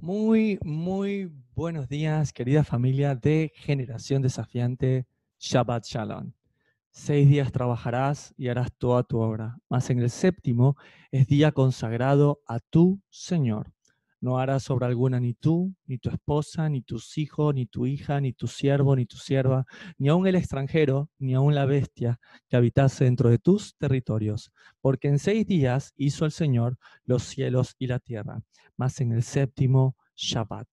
Muy, muy buenos días, querida familia de Generación Desafiante Shabbat Shalom. Seis días trabajarás y harás toda tu obra, mas en el séptimo es día consagrado a tu Señor no harás sobre alguna ni tú, ni tu esposa, ni tus hijos, ni tu hija, ni tu siervo, ni tu sierva, ni aun el extranjero, ni aun la bestia que habitase dentro de tus territorios, porque en seis días hizo el Señor los cielos y la tierra, mas en el séptimo Shabbat,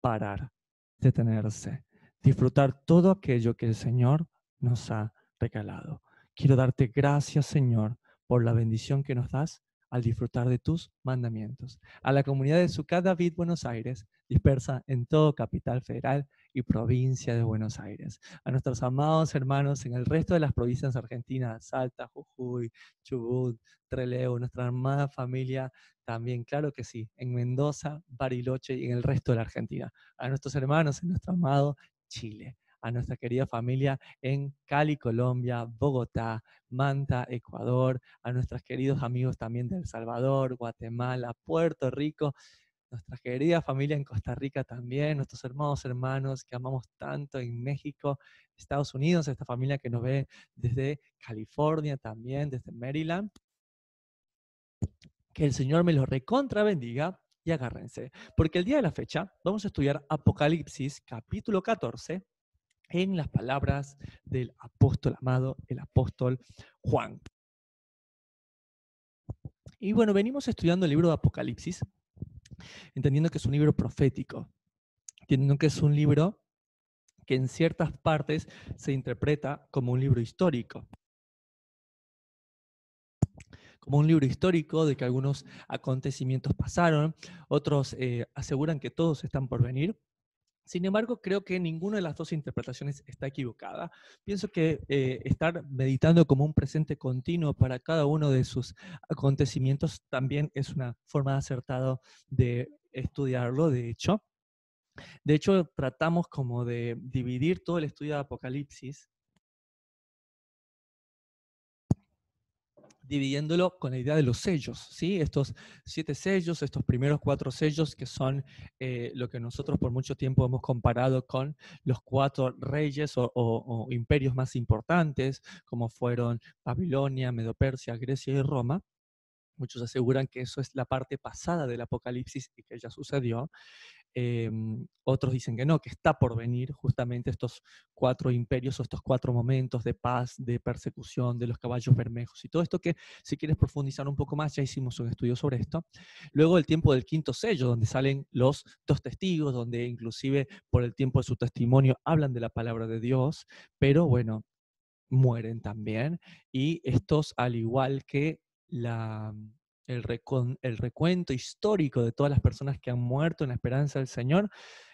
parar, detenerse, disfrutar todo aquello que el Señor nos ha regalado. Quiero darte gracias, Señor, por la bendición que nos das al disfrutar de tus mandamientos. A la comunidad de Zucat David Buenos Aires, dispersa en todo capital federal y provincia de Buenos Aires. A nuestros amados hermanos en el resto de las provincias argentinas, Salta, Jujuy, Chubut, Trelew, nuestra amada familia también, claro que sí, en Mendoza, Bariloche y en el resto de la Argentina. A nuestros hermanos en nuestro amado Chile a nuestra querida familia en Cali, Colombia, Bogotá, Manta, Ecuador, a nuestros queridos amigos también de El Salvador, Guatemala, Puerto Rico, nuestra querida familia en Costa Rica también, nuestros hermanos hermanos que amamos tanto en México, Estados Unidos, esta familia que nos ve desde California también, desde Maryland. Que el Señor me los recontra bendiga y agárrense, porque el día de la fecha vamos a estudiar Apocalipsis capítulo 14, en las palabras del apóstol amado, el apóstol Juan. Y bueno, venimos estudiando el libro de Apocalipsis, entendiendo que es un libro profético, entendiendo que es un libro que en ciertas partes se interpreta como un libro histórico, como un libro histórico de que algunos acontecimientos pasaron, otros eh, aseguran que todos están por venir, sin embargo, creo que ninguna de las dos interpretaciones está equivocada. Pienso que eh, estar meditando como un presente continuo para cada uno de sus acontecimientos también es una forma acertada de estudiarlo, de hecho. De hecho, tratamos como de dividir todo el estudio de Apocalipsis dividiéndolo con la idea de los sellos, ¿sí? Estos siete sellos, estos primeros cuatro sellos que son eh, lo que nosotros por mucho tiempo hemos comparado con los cuatro reyes o, imperios más importantes, como fueron Babilonia, Medopersia, Grecia y Roma. Muchos aseguran que eso es la parte pasada del Apocalipsis y que ya sucedió. Em, otros dicen que no, que está por venir justamente estos cuatro imperios o estos cuatro momentos de paz, de persecución, de los caballos bermejos y todo esto que si quieres profundizar un poco más, ya hicimos un estudio sobre esto. Luego el tiempo del quinto sello, donde salen los dos testigos, donde inclusive por el tiempo de su testimonio hablan de la palabra de Dios, pero bueno, mueren también. Y estos, al igual que la el, recuento histórico de todas las personas que han muerto en la esperanza del Señor,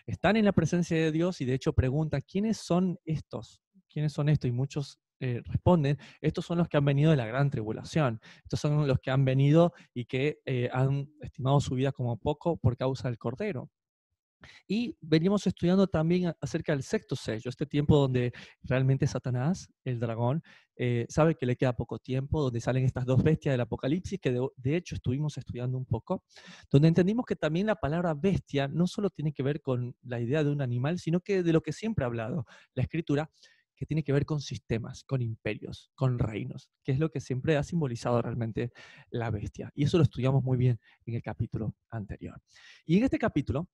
están en la presencia de Dios y de hecho pregunta, ¿quiénes son estos? ¿Quiénes son estos? Y muchos eh, responden, estos son los que han venido de la gran tribulación, estos son los que han venido y que eh, han estimado su vida como poco por causa del Cordero. Y venimos estudiando también acerca del sexto sello, este tiempo donde realmente Satanás, el dragón, eh, sabe que le queda poco tiempo, donde salen estas dos bestias del Apocalipsis, que de, hecho estuvimos estudiando un poco, donde entendimos que también la palabra bestia no solo tiene que ver con la idea de un animal, sino que de lo que siempre ha hablado la escritura, que tiene que ver con sistemas, con imperios, con reinos, que es lo que siempre ha simbolizado realmente la bestia. Y eso lo estudiamos muy bien en el capítulo anterior. Y en este capítulo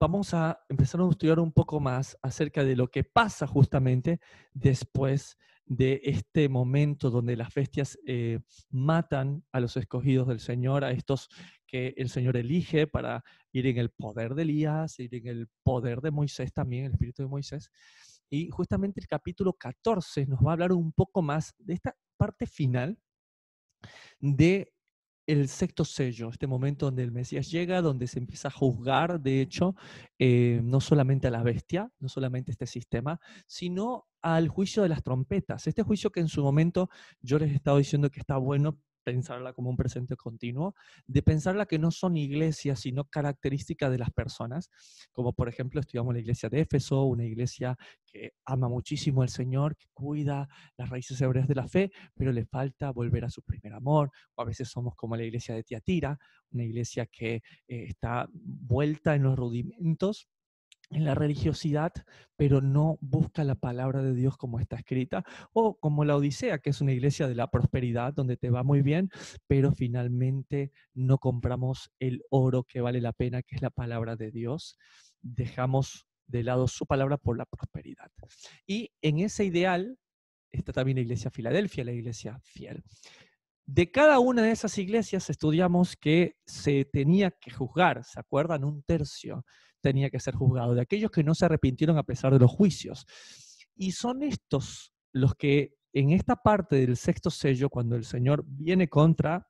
vamos a empezar a estudiar un poco más acerca de lo que pasa justamente después de este momento donde las bestias eh, matan a los escogidos del Señor, a estos que el Señor elige para ir en el poder de Elías, ir en el poder de Moisés también, el espíritu de Moisés. Y justamente el capítulo 14 nos va a hablar un poco más de esta parte final de el sexto sello, este momento donde el Mesías llega, donde se empieza a juzgar, de hecho, eh, no solamente a la bestia, no solamente a este sistema, sino al juicio de las trompetas. Este juicio que en su momento yo les he estado diciendo que está bueno pensarla como un presente continuo, de pensarla que no son iglesias, sino características de las personas, como por ejemplo estudiamos la iglesia de Éfeso, una iglesia que ama muchísimo al Señor, que cuida las raíces hebreas de la fe, pero le falta volver a su primer amor, o a veces somos como la iglesia de Tiatira, una iglesia que eh, está vuelta en los rudimentos en la religiosidad, pero no busca la palabra de Dios como está escrita, o como la Odisea, que es una iglesia de la prosperidad, donde te va muy bien, pero finalmente no compramos el oro que vale la pena, que es la palabra de Dios, dejamos de lado su palabra por la prosperidad. Y en ese ideal está también la iglesia Filadelfia, la iglesia fiel. De cada una de esas iglesias estudiamos que se tenía que juzgar, ¿se acuerdan? Un tercio tenía que ser juzgado, de aquellos que no se arrepintieron a pesar de los juicios. Y son estos los que en esta parte del sexto sello, cuando el Señor viene contra,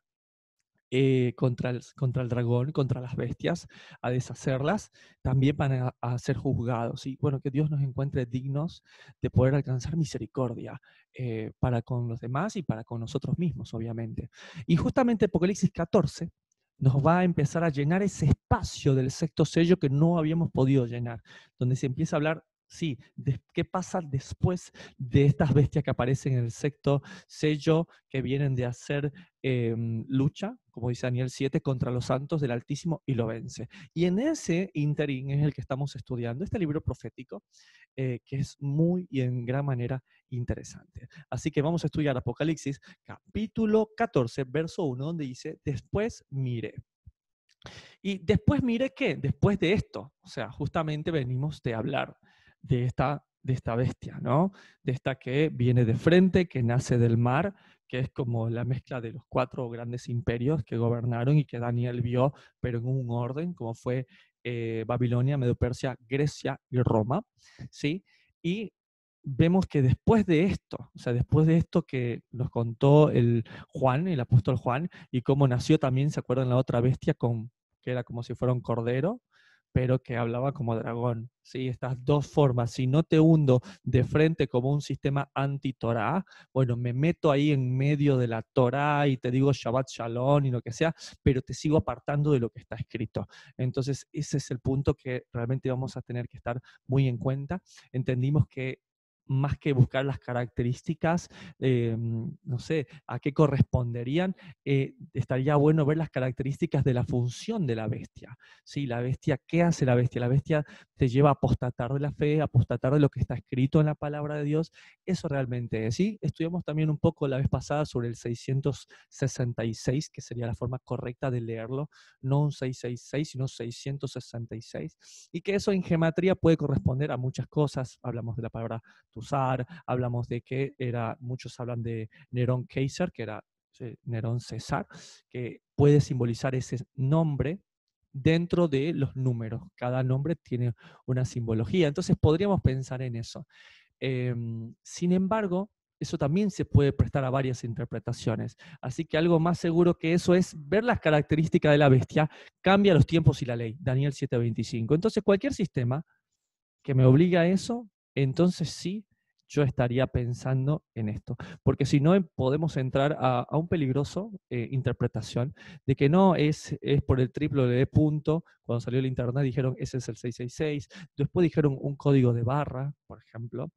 eh, contra, el, contra el dragón, contra las bestias, a deshacerlas, también van a, ser juzgados. Y bueno, que Dios nos encuentre dignos de poder alcanzar misericordia eh, para con los demás y para con nosotros mismos, obviamente. Y justamente Apocalipsis 14 nos va a empezar a llenar ese espacio del sexto sello que no habíamos podido llenar, donde se empieza a hablar Sí, ¿qué pasa después de estas bestias que aparecen en el sexto sello que vienen de hacer em, lucha, como dice Daniel 7, contra los santos del Altísimo y lo vence? Y en ese interín es el que estamos estudiando, este libro profético, eh, que es muy y en gran manera interesante. Así que vamos a estudiar Apocalipsis capítulo 14, verso 1, donde dice, después mire. Y después mire qué, después de esto, o sea, justamente venimos de hablar de esta, de esta bestia, ¿no? De esta que viene de frente, que nace del mar, que es como la mezcla de los cuatro grandes imperios que gobernaron y que Daniel vio, pero en un orden, como fue eh, Babilonia, Medo-Persia, Grecia y Roma, ¿sí? Y vemos que después de esto, o sea, después de esto que nos contó el Juan, el apóstol Juan, y cómo nació también, ¿se acuerdan la otra bestia con, que era como si fuera un cordero? pero que hablaba como dragón. ¿sí? Estas dos formas, si no te hundo de frente como un sistema anti torá bueno, me meto ahí en medio de la Torá y te digo Shabbat Shalom y lo que sea, pero te sigo apartando de lo que está escrito. Entonces, ese es el punto que realmente vamos a tener que estar muy en cuenta. Entendimos que más que buscar las características, em, no sé, a qué corresponderían, eh, estaría bueno ver las características de la función de la bestia. La bestia, ¿qué hace la bestia? La bestia te lleva a apostatar de la fe, a apostatar de lo que está escrito en la palabra de Dios. Eso realmente es, ¿sí? Estudiamos también un poco la vez pasada sobre el 666, que sería la forma correcta de leerlo, no un 666, sino 666, y que eso en gematría puede corresponder a muchas cosas. Hablamos de la palabra usar, hablamos de que era, muchos hablan de Nerón Keiser, que era Nerón César, que puede simbolizar ese nombre dentro de los números. Cada nombre tiene una simbología, entonces podríamos pensar en eso. Em, sin embargo, eso también se puede prestar a varias interpretaciones. Así que algo más seguro que eso es ver las características de la bestia, cambia los tiempos y la ley, Daniel 7:25. Entonces, cualquier sistema que me obliga a eso entonces sí yo estaría pensando en esto. Porque si no, eh, podemos entrar a, un peligroso eh, interpretación de que no es, es por el triple de punto. Cuando salió el internet dijeron ese es el 666. Después dijeron un código de barra, por ejemplo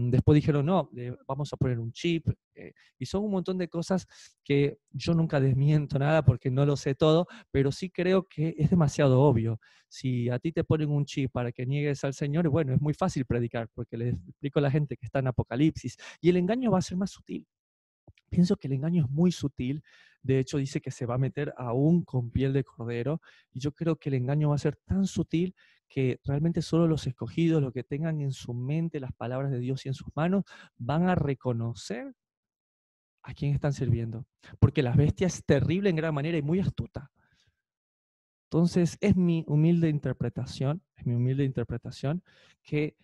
después dijeron, no, vamos a poner un chip. Eh, y son un montón de cosas que yo nunca desmiento nada porque no lo sé todo, pero sí creo que es demasiado obvio. Si a ti te ponen un chip para que niegues al Señor, bueno, es muy fácil predicar porque les explico a la gente que está en Apocalipsis. Y el engaño va a ser más sutil. Pienso que el engaño es muy sutil. De hecho, dice que se va a meter aún con piel de cordero. Y yo creo que el engaño va a ser tan sutil que realmente solo los escogidos, los que tengan en su mente las palabras de Dios y en sus manos, van a reconocer a quién están sirviendo. Porque la bestia es terrible en gran manera y muy astuta. Entonces, es mi humilde interpretación, es mi humilde interpretación, que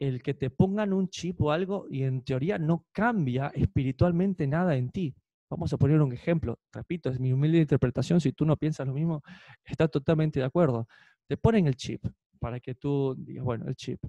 el que te pongan un chip o algo y en teoría no cambia espiritualmente nada en ti. Vamos a poner un ejemplo, repito, es mi humilde interpretación, si tú no piensas lo mismo, está totalmente de acuerdo. Te ponen el chip, para que tú digas, bueno, el chip.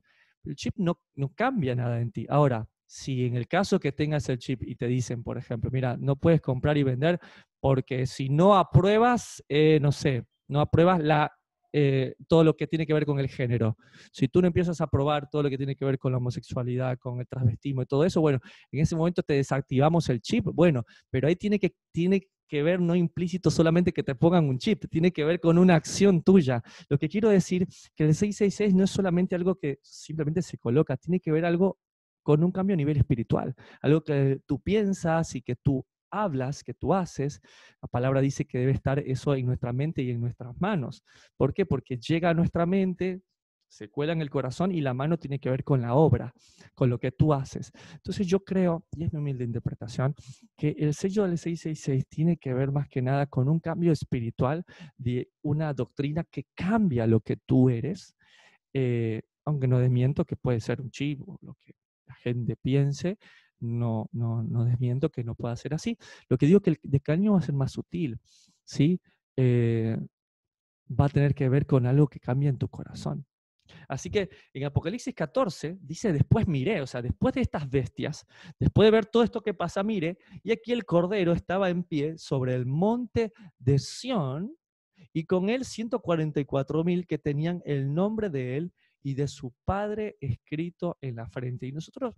El chip no, no cambia nada en ti. Ahora, si en el caso que tengas el chip y te dicen, por ejemplo, mira, no puedes comprar y vender porque si no apruebas, eh, no sé, no apruebas la, eh, todo lo que tiene que ver con el género. Si tú no empiezas a probar todo lo que tiene que ver con la homosexualidad, con el transvestismo y todo eso, bueno, en ese momento te desactivamos el chip, bueno, pero ahí tiene que, tiene, que ver no implícito solamente que te pongan un chip, tiene que ver con una acción tuya. Lo que quiero decir que el 666 no es solamente algo que simplemente se coloca, tiene que ver algo con un cambio a nivel espiritual, algo que tú piensas y que tú hablas, que tú haces, la palabra dice que debe estar eso en nuestra mente y en nuestras manos. ¿Por qué? Porque llega a nuestra mente, se cuela en el corazón y la mano tiene que ver con la obra, con lo que tú haces. Entonces yo creo, y es mi humilde interpretación, que el sello del 666 tiene que ver más que nada con un cambio espiritual de una doctrina que cambia lo que tú eres, eh, aunque no desmiento que puede ser un chivo, lo que la gente piense, no, no, no desmiento que no pueda ser así. Lo que digo que el decaño va a ser más sutil, ¿sí? Eh, va a tener que ver con algo que cambia en tu corazón. Así que en Apocalipsis 14 dice, después mire, o sea, después de estas bestias, después de ver todo esto que pasa, mire, y aquí el Cordero estaba en pie sobre el monte de Sión y con él 144 mil que tenían el nombre de él y de su padre escrito en la frente. Y nosotros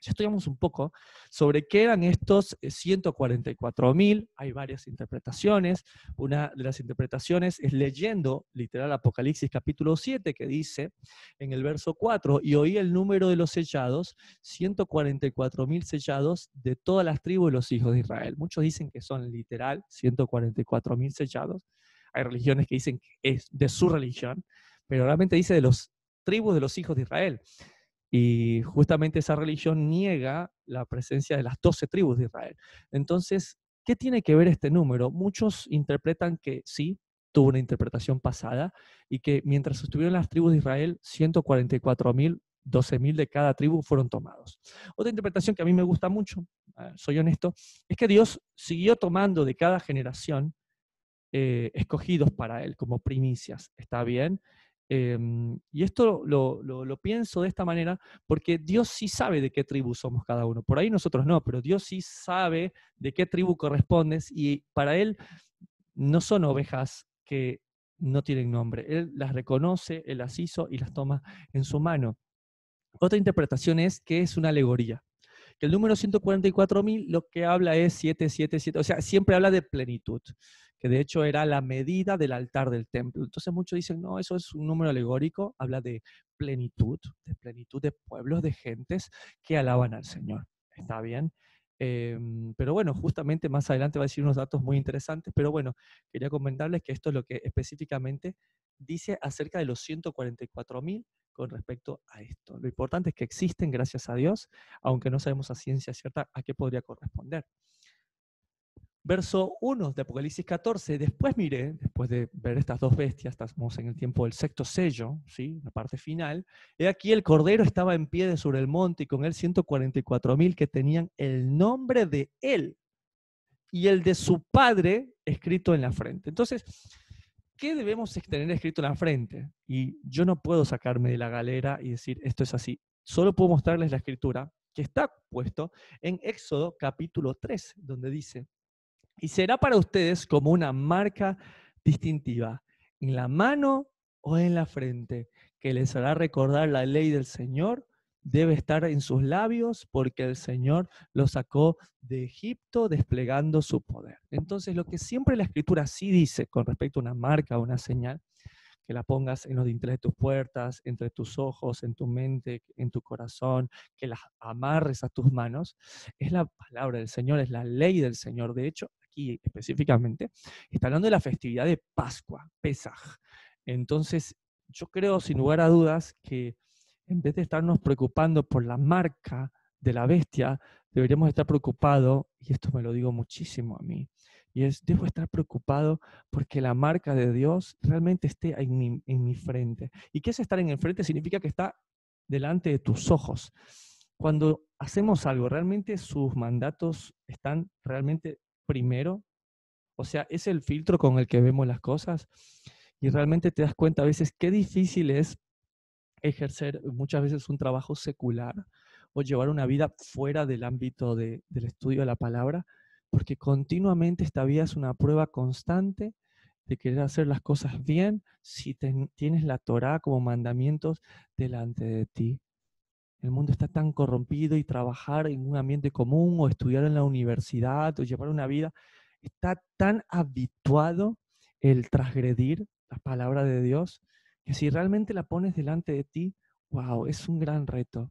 ya estudiamos un poco sobre qué eran estos 144.000. Eh, hay varias interpretaciones. Una de las interpretaciones es leyendo literal Apocalipsis capítulo 7 que dice en el verso 4, y oí el número de los sellados, 144.000 sellados de todas las tribus de los hijos de Israel. Muchos dicen que son literal 144.000 sellados. Hay religiones que dicen que es de su religión, pero realmente dice de los tribus de los hijos de Israel. Y justamente esa religión niega la presencia de las doce tribus de Israel. Entonces, ¿qué tiene que ver este número? Muchos interpretan que sí, tuvo una interpretación pasada y que mientras estuvieron las tribus de Israel, 144 mil 12.000 de cada tribu fueron tomados. Otra interpretación que a mí me gusta mucho, ah, soy honesto, es que Dios siguió tomando de cada generación eh, escogidos para Él como primicias. Está bien, Em, y esto lo, lo, pienso de esta manera porque Dios sí sabe de qué tribu somos cada uno. Por ahí nosotros no, pero Dios sí sabe de qué tribu correspondes y para Él no son ovejas que no tienen nombre. Él las reconoce, Él las hizo y las toma en su mano. Otra interpretación es que es una alegoría. Que el número 144.000 lo que habla es 777, o sea, siempre habla de plenitud que de hecho era la medida del altar del templo. Entonces muchos dicen, no, eso es un número alegórico, habla de plenitud, de plenitud de pueblos, de gentes que alaban al Señor. ¿Está bien? Em, pero bueno, justamente más adelante va a decir unos datos muy interesantes, pero bueno, quería comentarles que esto es lo que específicamente dice acerca de los 144.000 con respecto a esto. Lo importante es que existen, gracias a Dios, aunque no sabemos a ciencia cierta a qué podría corresponder verso 1 de Apocalipsis 14. Después miré, después de ver estas dos bestias, estamos en el tiempo del sexto sello, ¿sí? la parte final, he aquí el cordero estaba en pie sobre el monte y con él 144 mil que tenían el nombre de él y el de su padre escrito en la frente. Entonces, ¿qué debemos tener escrito en la frente? Y yo no puedo sacarme de la galera y decir, esto es así. Solo puedo mostrarles la escritura que está puesto en Éxodo capítulo 3, donde dice, y será para ustedes como una marca distintiva, en la mano o en la frente, que les hará recordar la ley del Señor. Debe estar en sus labios porque el Señor lo sacó de Egipto desplegando su poder. Entonces, lo que siempre la escritura sí dice con respecto a una marca o una señal, que la pongas en los dinteles de tus puertas, entre tus ojos, en tu mente, en tu corazón, que las amarres a tus manos. Es la palabra del Señor, es la ley del Señor. De hecho, aquí específicamente, está hablando de la festividad de Pascua, Pesaj. Entonces, yo creo sin lugar a dudas que en vez de estarnos preocupando por la marca de la bestia, deberíamos estar preocupados, y esto me lo digo muchísimo a mí, y es, debo estar preocupado porque la marca de Dios realmente esté en mi, frente. ¿Y qué es estar en el frente? Significa que está delante de tus ojos. Cuando hacemos algo, realmente sus mandatos están realmente primero. O sea, es el filtro con el que vemos las cosas. Y realmente te das cuenta a veces qué difícil es ejercer muchas veces un trabajo secular o llevar una vida fuera del ámbito del estudio de la palabra, porque continuamente esta vida es una prueba constante de querer hacer las cosas bien si tienes la Torah como mandamientos delante de ti el mundo está tan corrompido y trabajar en un ambiente común o estudiar en la universidad o llevar una vida, está tan habituado el transgredir la palabra de Dios que si realmente la pones delante de ti, wow, es un gran reto.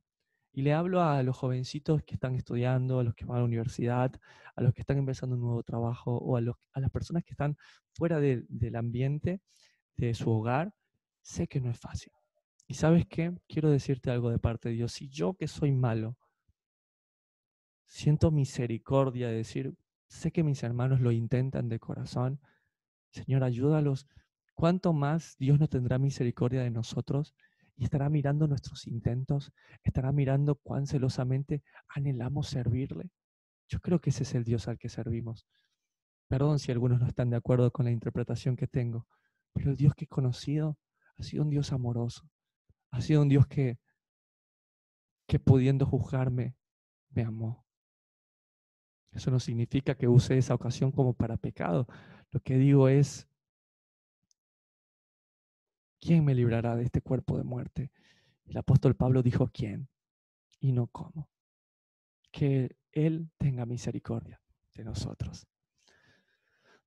Y le hablo a los jovencitos que están estudiando, a los que van a la universidad, a los que están empezando un nuevo trabajo o a, las personas que están fuera del ambiente, de su hogar. Sé que no es fácil. Y sabes qué? Quiero decirte algo de parte de Dios. Si yo que soy malo, siento misericordia de decir, sé que mis hermanos lo intentan de corazón, Señor, ayúdalos. ¿Cuánto más Dios no tendrá misericordia de nosotros y estará mirando nuestros intentos? ¿Estará mirando cuán celosamente anhelamos servirle? Yo creo que ese es el Dios al que servimos. Perdón si algunos no están de acuerdo con la interpretación que tengo, pero el Dios que he conocido ha sido un Dios amoroso, ha sido un Dios que, que pudiendo juzgarme, me amó. Eso no significa que use esa ocasión como para pecado. Lo que digo es, ¿quién me librará de este cuerpo de muerte? El apóstol Pablo dijo, ¿quién? Y no cómo. Que Él tenga misericordia de nosotros.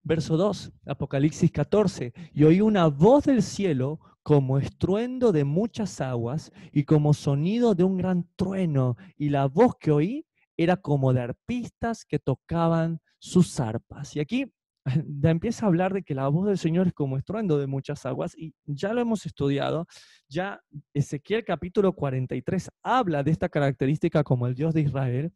Verso 2, Apocalipsis 14. Y oí una voz del cielo como estruendo de muchas aguas y como sonido de un gran trueno, y la voz que oí era como de arpistas que tocaban sus arpas. Y aquí empieza a hablar de que la voz del Señor es como estruendo de muchas aguas, y ya lo hemos estudiado, ya Ezequiel capítulo 43 habla de esta característica como el Dios de Israel.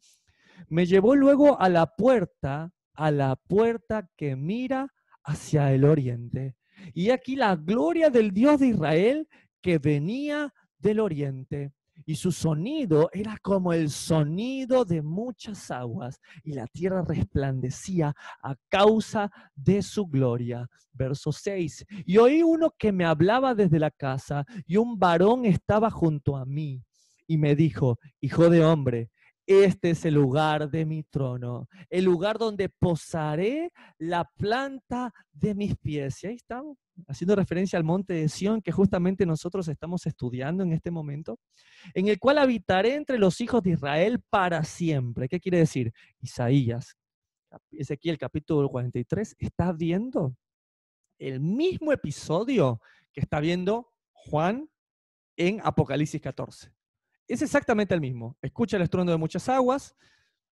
Me llevó luego a la puerta, a la puerta que mira hacia el oriente y aquí la gloria del Dios de Israel que venía del oriente. Y su sonido era como el sonido de muchas aguas, y la tierra resplandecía a causa de su gloria. Verso 6. Y oí uno que me hablaba desde la casa, y un varón estaba junto a mí, y me dijo, Hijo de hombre, este es el lugar de mi trono, el lugar donde posaré la planta de mis pies. Y ahí estamos, haciendo referencia al monte de Sión, que justamente nosotros estamos estudiando en este momento, en el cual habitaré entre los hijos de Israel para siempre. ¿Qué quiere decir? Isaías, es aquí el capítulo 43, está viendo el mismo episodio que está viendo Juan en Apocalipsis 14 es exactamente el mismo. Escucha el estruendo de muchas aguas,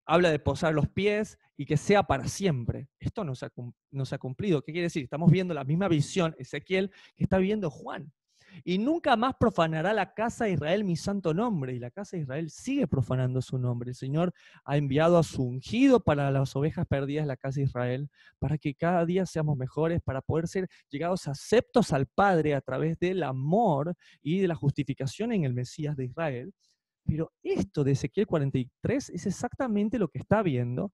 habla de posar los pies y que sea para siempre. Esto nos ha, ha cumplido. ¿Qué quiere decir? Estamos viendo la misma visión, Ezequiel, que está viendo Juan. Y nunca más profanará la casa de Israel mi santo nombre. Y la casa de Israel sigue profanando su nombre. El Señor ha enviado a su ungido para las ovejas perdidas de la casa de Israel, para que cada día seamos mejores, para poder ser llegados aceptos al Padre a través del amor y de la justificación en el Mesías de Israel. Pero esto de Ezequiel 43 es exactamente lo que está viendo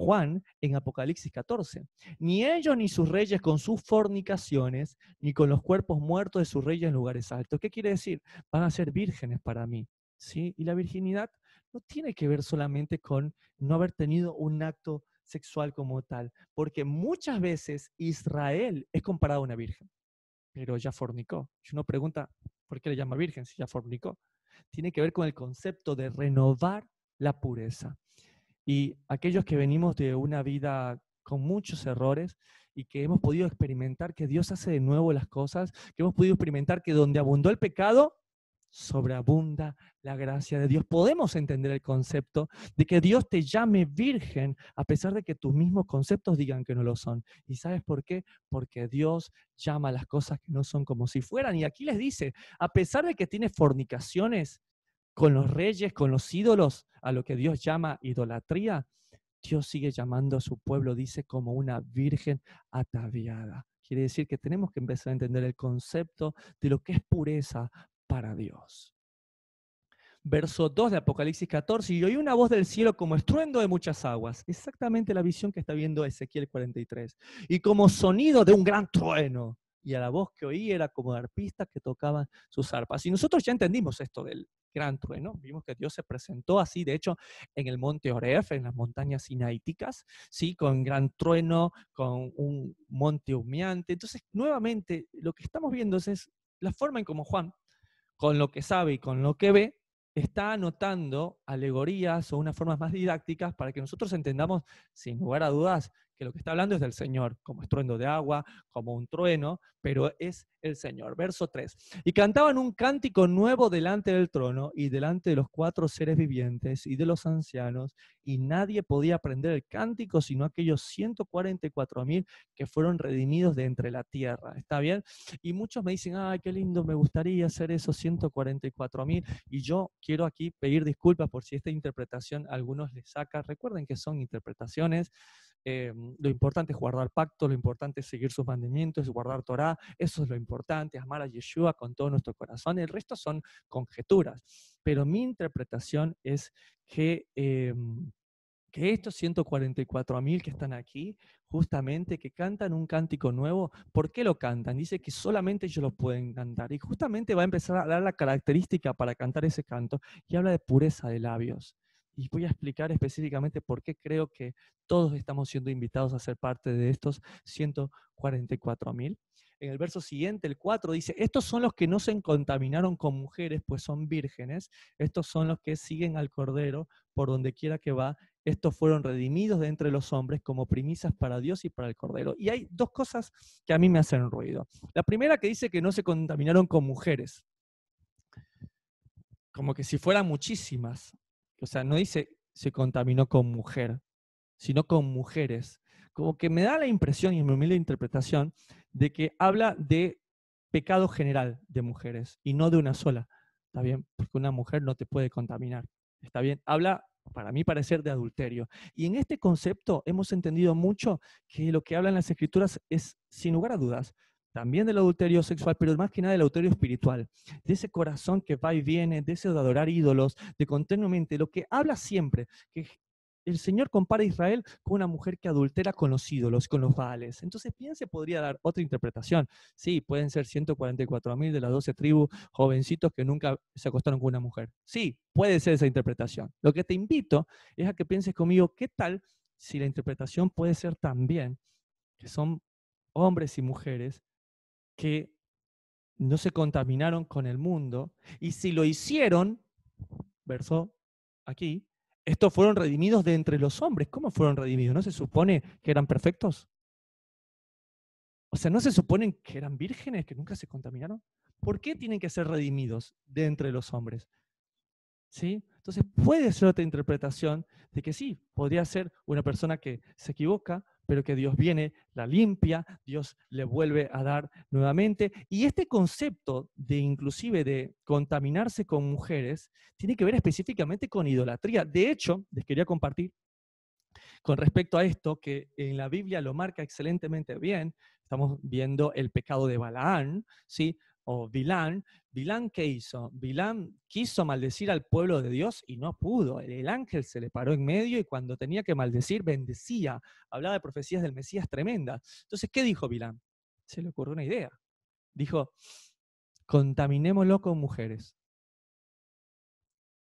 Juan en Apocalipsis 14. Ni ellos ni sus reyes con sus fornicaciones, ni con los cuerpos muertos de sus reyes en lugares altos. ¿Qué quiere decir? Van a ser vírgenes para mí. ¿sí? Y la virginidad no tiene que ver solamente con no haber tenido un acto sexual como tal, porque muchas veces Israel es comparado a una virgen, pero ya fornicó. Si uno pregunta, ¿por qué le llama virgen si ya fornicó? Tiene que ver con el concepto de renovar la pureza. Y aquellos que venimos de una vida con muchos errores y que hemos podido experimentar que Dios hace de nuevo las cosas, que hemos podido experimentar que donde abundó el pecado, sobreabunda la gracia de Dios. Podemos entender el concepto de que Dios te llame virgen a pesar de que tus mismos conceptos digan que no lo son. ¿Y sabes por qué? Porque Dios llama las cosas que no son como si fueran. Y aquí les dice, a pesar de que tiene fornicaciones con los reyes, con los ídolos, a lo que Dios llama idolatría, Dios sigue llamando a su pueblo, dice, como una virgen ataviada. Quiere decir que tenemos que empezar a entender el concepto de lo que es pureza para Dios. Verso 2 de Apocalipsis 14, y oí una voz del cielo como estruendo de muchas aguas, exactamente la visión que está viendo Ezequiel 43, y como sonido de un gran trueno, y a la voz que oí era como de arpistas que tocaban sus arpas. Y nosotros ya entendimos esto de él gran trueno. Vimos que Dios se presentó así, de hecho, en el monte Oref, en las montañas sinaíticas, ¿sí? con gran trueno, con un monte humeante. Entonces, nuevamente, lo que estamos viendo es, es la forma en cómo Juan, con lo que sabe y con lo que ve, está anotando alegorías o unas formas más didácticas para que nosotros entendamos, sin lugar a dudas, que lo que está hablando es del Señor, como estruendo de agua, como un trueno, pero es el Señor. Verso 3. Y cantaban un cántico nuevo delante del trono y delante de los cuatro seres vivientes y de los ancianos, y nadie podía aprender el cántico sino aquellos 144 mil que fueron redimidos de entre la tierra. ¿Está bien? Y muchos me dicen, ay, qué lindo, me gustaría hacer esos 144 mil. Y yo quiero aquí pedir disculpas por si esta interpretación a algunos les saca. Recuerden que son interpretaciones. Eh, Mm, lo importante es guardar pacto, lo importante es seguir sus mandamientos, guardar Torah, eso es lo importante, amar a Yeshua con todo nuestro corazón, el resto son conjeturas. Pero mi interpretación es que, em, que estos 144 mil que están aquí, justamente que cantan un cántico nuevo, ¿por qué lo cantan? Dice que solamente ellos lo pueden cantar. Y justamente va a empezar a dar la característica para cantar ese canto y habla de pureza de labios y voy a explicar específicamente por qué creo que todos estamos siendo invitados a ser parte de estos 144.000. En el verso siguiente, el 4, dice, estos son los que no se contaminaron con mujeres, pues son vírgenes, estos son los que siguen al Cordero por donde quiera que va, estos fueron redimidos de entre los hombres como primisas para Dios y para el Cordero. Y hay dos cosas que a mí me hacen ruido. La primera que dice que no se contaminaron con mujeres, como que si fueran muchísimas. O sea, no dice se contaminó con mujer, sino con mujeres. Como que me da la impresión, y mi humilde interpretación, de que habla de pecado general de mujeres y no de una sola. ¿Está bien? Porque una mujer no te puede contaminar. ¿Está bien? Habla, para mí parecer, de adulterio. Y en este concepto hemos entendido mucho que lo que hablan las escrituras es, sin lugar a dudas, también del adulterio sexual, pero más que nada del adulterio espiritual, de ese corazón que va y viene, de ese de adorar ídolos, de continuamente, lo que habla siempre, que el Señor compara a Israel con una mujer que adultera con los ídolos, con los baales. Entonces, ¿quién se podría dar otra interpretación. Sí, pueden ser 144.000 de las 12 tribus, jovencitos que nunca se acostaron con una mujer. Sí, puede ser esa interpretación. Lo que te invito es a que pienses conmigo, ¿qué tal si la interpretación puede ser también que son hombres y mujeres que no se contaminaron con el mundo, y si lo hicieron, verso aquí, estos fueron redimidos de entre los hombres. ¿Cómo fueron redimidos? ¿No se supone que eran perfectos? O sea, ¿no se suponen que eran vírgenes, que nunca se contaminaron? ¿Por qué tienen que ser redimidos de entre los hombres? Entonces puede ser otra interpretación de que sí, podría ser una persona que se equivoca, pero que Dios viene, la limpia, Dios le vuelve a dar nuevamente. Y este concepto de inclusive de contaminarse con mujeres tiene que ver específicamente con idolatría. De hecho, les quería compartir con respecto a esto, que en la Biblia lo marca excelentemente bien, estamos viendo el pecado de Balaán, ¿sí? o Vilán, Vilán ¿qué hizo? Vilán quiso maldecir al pueblo de Dios y no pudo. El ángel se le paró en medio y cuando tenía que maldecir, bendecía. Hablaba de profecías del Mesías tremendas. Entonces, ¿qué dijo Vilán? Se le ocurrió una idea. Dijo, contaminémoslo con mujeres.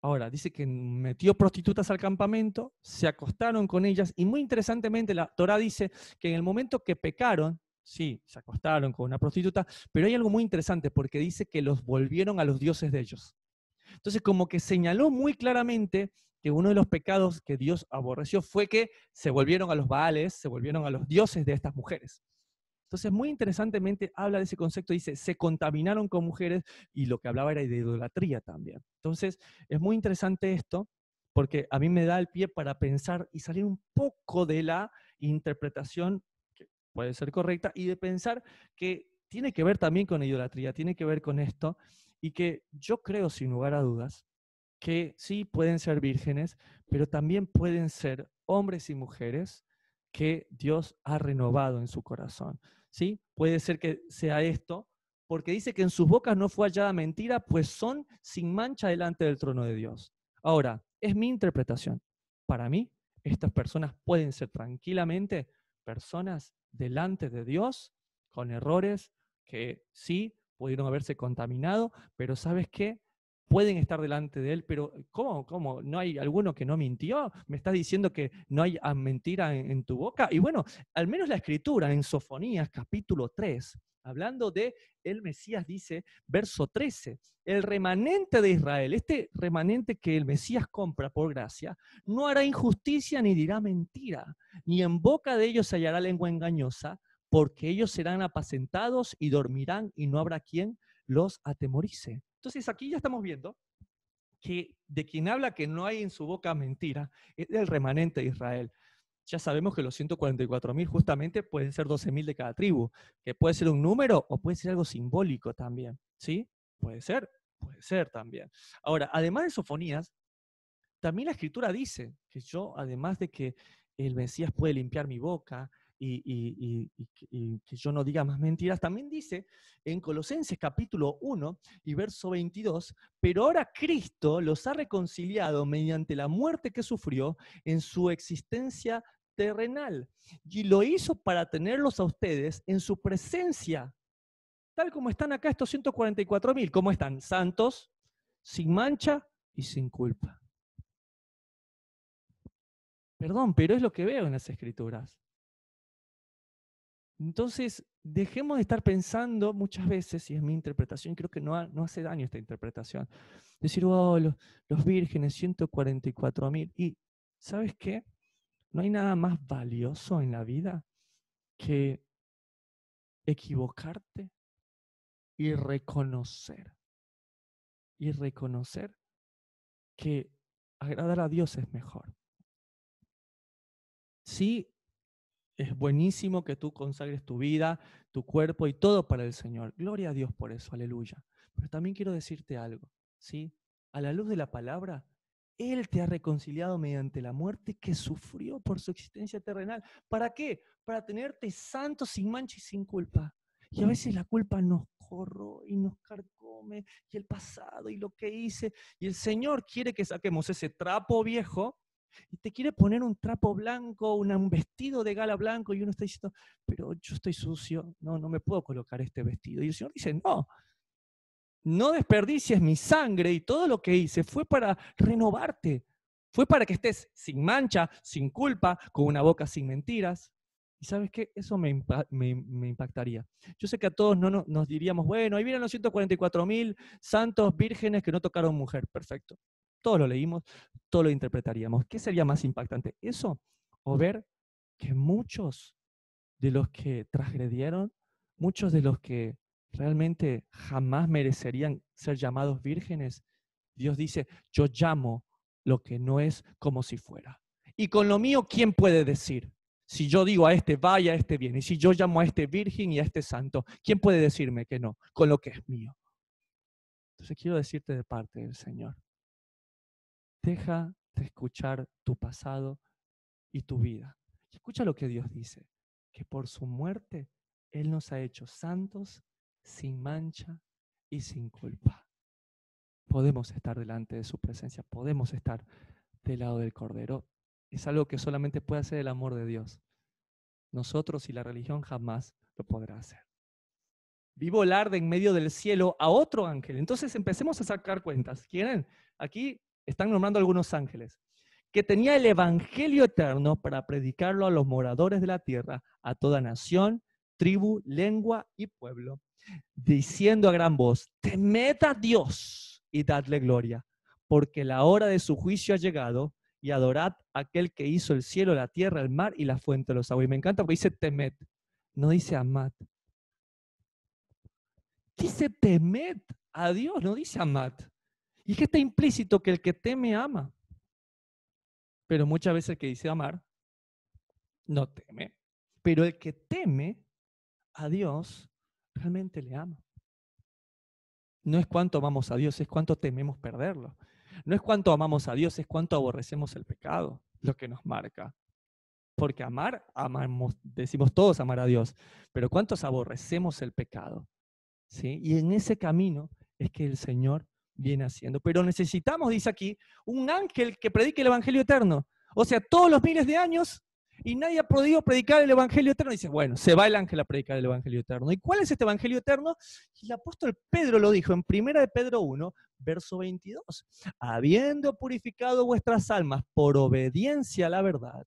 Ahora, dice que metió prostitutas al campamento, se acostaron con ellas y muy interesantemente la Torah dice que en el momento que pecaron, sí, se acostaron con una prostituta, pero hay algo muy interesante porque dice que los volvieron a los dioses de ellos. Entonces, como que señaló muy claramente que uno de los pecados que Dios aborreció fue que se volvieron a los baales, se volvieron a los dioses de estas mujeres. Entonces, muy interesantemente habla de ese concepto, dice, se contaminaron con mujeres y lo que hablaba era de idolatría también. Entonces, es muy interesante esto porque a mí me da el pie para pensar y salir un poco de la interpretación puede ser correcta, y de pensar que tiene que ver también con idolatría, tiene que ver con esto, y que yo creo sin lugar a dudas que sí pueden ser vírgenes, pero también pueden ser hombres y mujeres que Dios ha renovado en su corazón. ¿Sí? Puede ser que sea esto, porque dice que en sus bocas no fue hallada mentira, pues son sin mancha delante del trono de Dios. Ahora, es mi interpretación. Para mí, estas personas pueden ser tranquilamente personas delante de Dios con errores que sí pudieron haberse contaminado, pero ¿sabes qué? Pueden estar delante de Él, pero ¿cómo? ¿No hay alguno que no mintió? ¿Me estás diciendo que no hay ah, mentira en, tu boca? Y bueno, al menos la escritura en Sofonías capítulo 3 Hablando de el Mesías dice, verso 13, el remanente de Israel, este remanente que el Mesías compra por gracia, no hará injusticia ni dirá mentira, ni en boca de ellos se hallará lengua engañosa, porque ellos serán apacentados y dormirán y no habrá quien los atemorice. Entonces aquí ya estamos viendo que de quien habla que no hay en su boca mentira, es el remanente de Israel ya sabemos que los 144.000 justamente pueden ser 12.000 de cada tribu, que puede ser un número o puede ser algo simbólico también, ¿sí? Puede ser, puede ser también. Ahora, además de sofonías, también la escritura dice que yo, además de que el Mesías puede limpiar mi boca y, que yo no diga más mentiras, también dice en Colosenses capítulo 1 y verso 22, pero ahora Cristo los ha reconciliado mediante la muerte que sufrió en su existencia terrenal. Y lo hizo para tenerlos a ustedes en su presencia, tal como están acá estos 144 mil, como están santos, sin mancha y sin culpa. Perdón, pero es lo que veo en las escrituras. Entonces, dejemos de estar pensando muchas veces, y es mi interpretación, creo que no, hace daño esta interpretación, decir, oh, los, los vírgenes, 144 mil. Y, ¿sabes qué? No hay nada más valioso en la vida que equivocarte y reconocer. Y reconocer que agradar a Dios es mejor. Sí, es buenísimo que tú consagres tu vida, tu cuerpo y todo para el Señor. Gloria a Dios por eso, aleluya. Pero también quiero decirte algo, ¿sí? A la luz de la palabra, él te ha reconciliado mediante la muerte que sufrió por su existencia terrenal. ¿Para qué? Para tenerte santo, sin mancha y sin culpa. Y a veces la culpa nos corro y nos carcome, y el pasado y lo que hice. Y el Señor quiere que saquemos ese trapo viejo y te quiere poner un trapo blanco, un vestido de gala blanco. Y uno está diciendo, pero yo estoy sucio, no, no me puedo colocar este vestido. Y el Señor dice, no, no desperdicies mi sangre y todo lo que hice fue para renovarte, fue para que estés sin mancha, sin culpa, con una boca sin mentiras. Y sabes qué, eso me, impactaría. Yo sé que a todos no, nos diríamos, bueno, ahí vienen los 144 mil santos vírgenes que no tocaron mujer, perfecto. Todo lo leímos, todo lo interpretaríamos. ¿Qué sería más impactante? ¿Eso o ver que muchos de los que transgredieron, muchos de los que realmente jamás merecerían ser llamados vírgenes. Dios dice, yo llamo lo que no es como si fuera. Y con lo mío, ¿quién puede decir? Si yo digo a este vaya, a este viene. Y si yo llamo a este virgen y a este santo, ¿quién puede decirme que no? Con lo que es mío. Entonces quiero decirte de parte del Señor, deja de escuchar tu pasado y tu vida. escucha lo que Dios dice, que por su muerte Él nos ha hecho santos sin mancha y sin culpa. Podemos estar delante de su presencia, podemos estar del lado del Cordero. Es algo que solamente puede hacer el amor de Dios. Nosotros y la religión jamás lo podrá hacer. Vi volar de en medio del cielo a otro ángel. Entonces empecemos a sacar cuentas. ¿Quieren? Aquí están nombrando algunos ángeles que tenía el Evangelio eterno para predicarlo a los moradores de la tierra, a toda nación, tribu, lengua y pueblo diciendo a gran voz, temed a Dios y dadle gloria, porque la hora de su juicio ha llegado y adorad a aquel que hizo el cielo, la tierra, el mar y la fuente de los aguas. Y me encanta porque dice temed, no dice amad. Dice temed a Dios, no dice amad. Y que está implícito que el que teme ama. Pero muchas veces el que dice amar no teme. Pero el que teme a Dios realmente le ama. No es cuánto amamos a Dios, es cuánto tememos perderlo. No es cuánto amamos a Dios, es cuánto aborrecemos el pecado, lo que nos marca. Porque amar, amamos, decimos todos amar a Dios, pero cuántos aborrecemos el pecado. ¿Sí? Y en ese camino es que el Señor viene haciendo. Pero necesitamos, dice aquí, un ángel que predique el Evangelio eterno. O sea, todos los miles de años y nadie ha podido predicar el Evangelio eterno. Y dice, bueno, se va el ángel a predicar el Evangelio eterno. ¿Y cuál es este Evangelio eterno? El apóstol Pedro lo dijo en 1 de Pedro 1, verso 22. Habiendo purificado vuestras almas por obediencia a la verdad,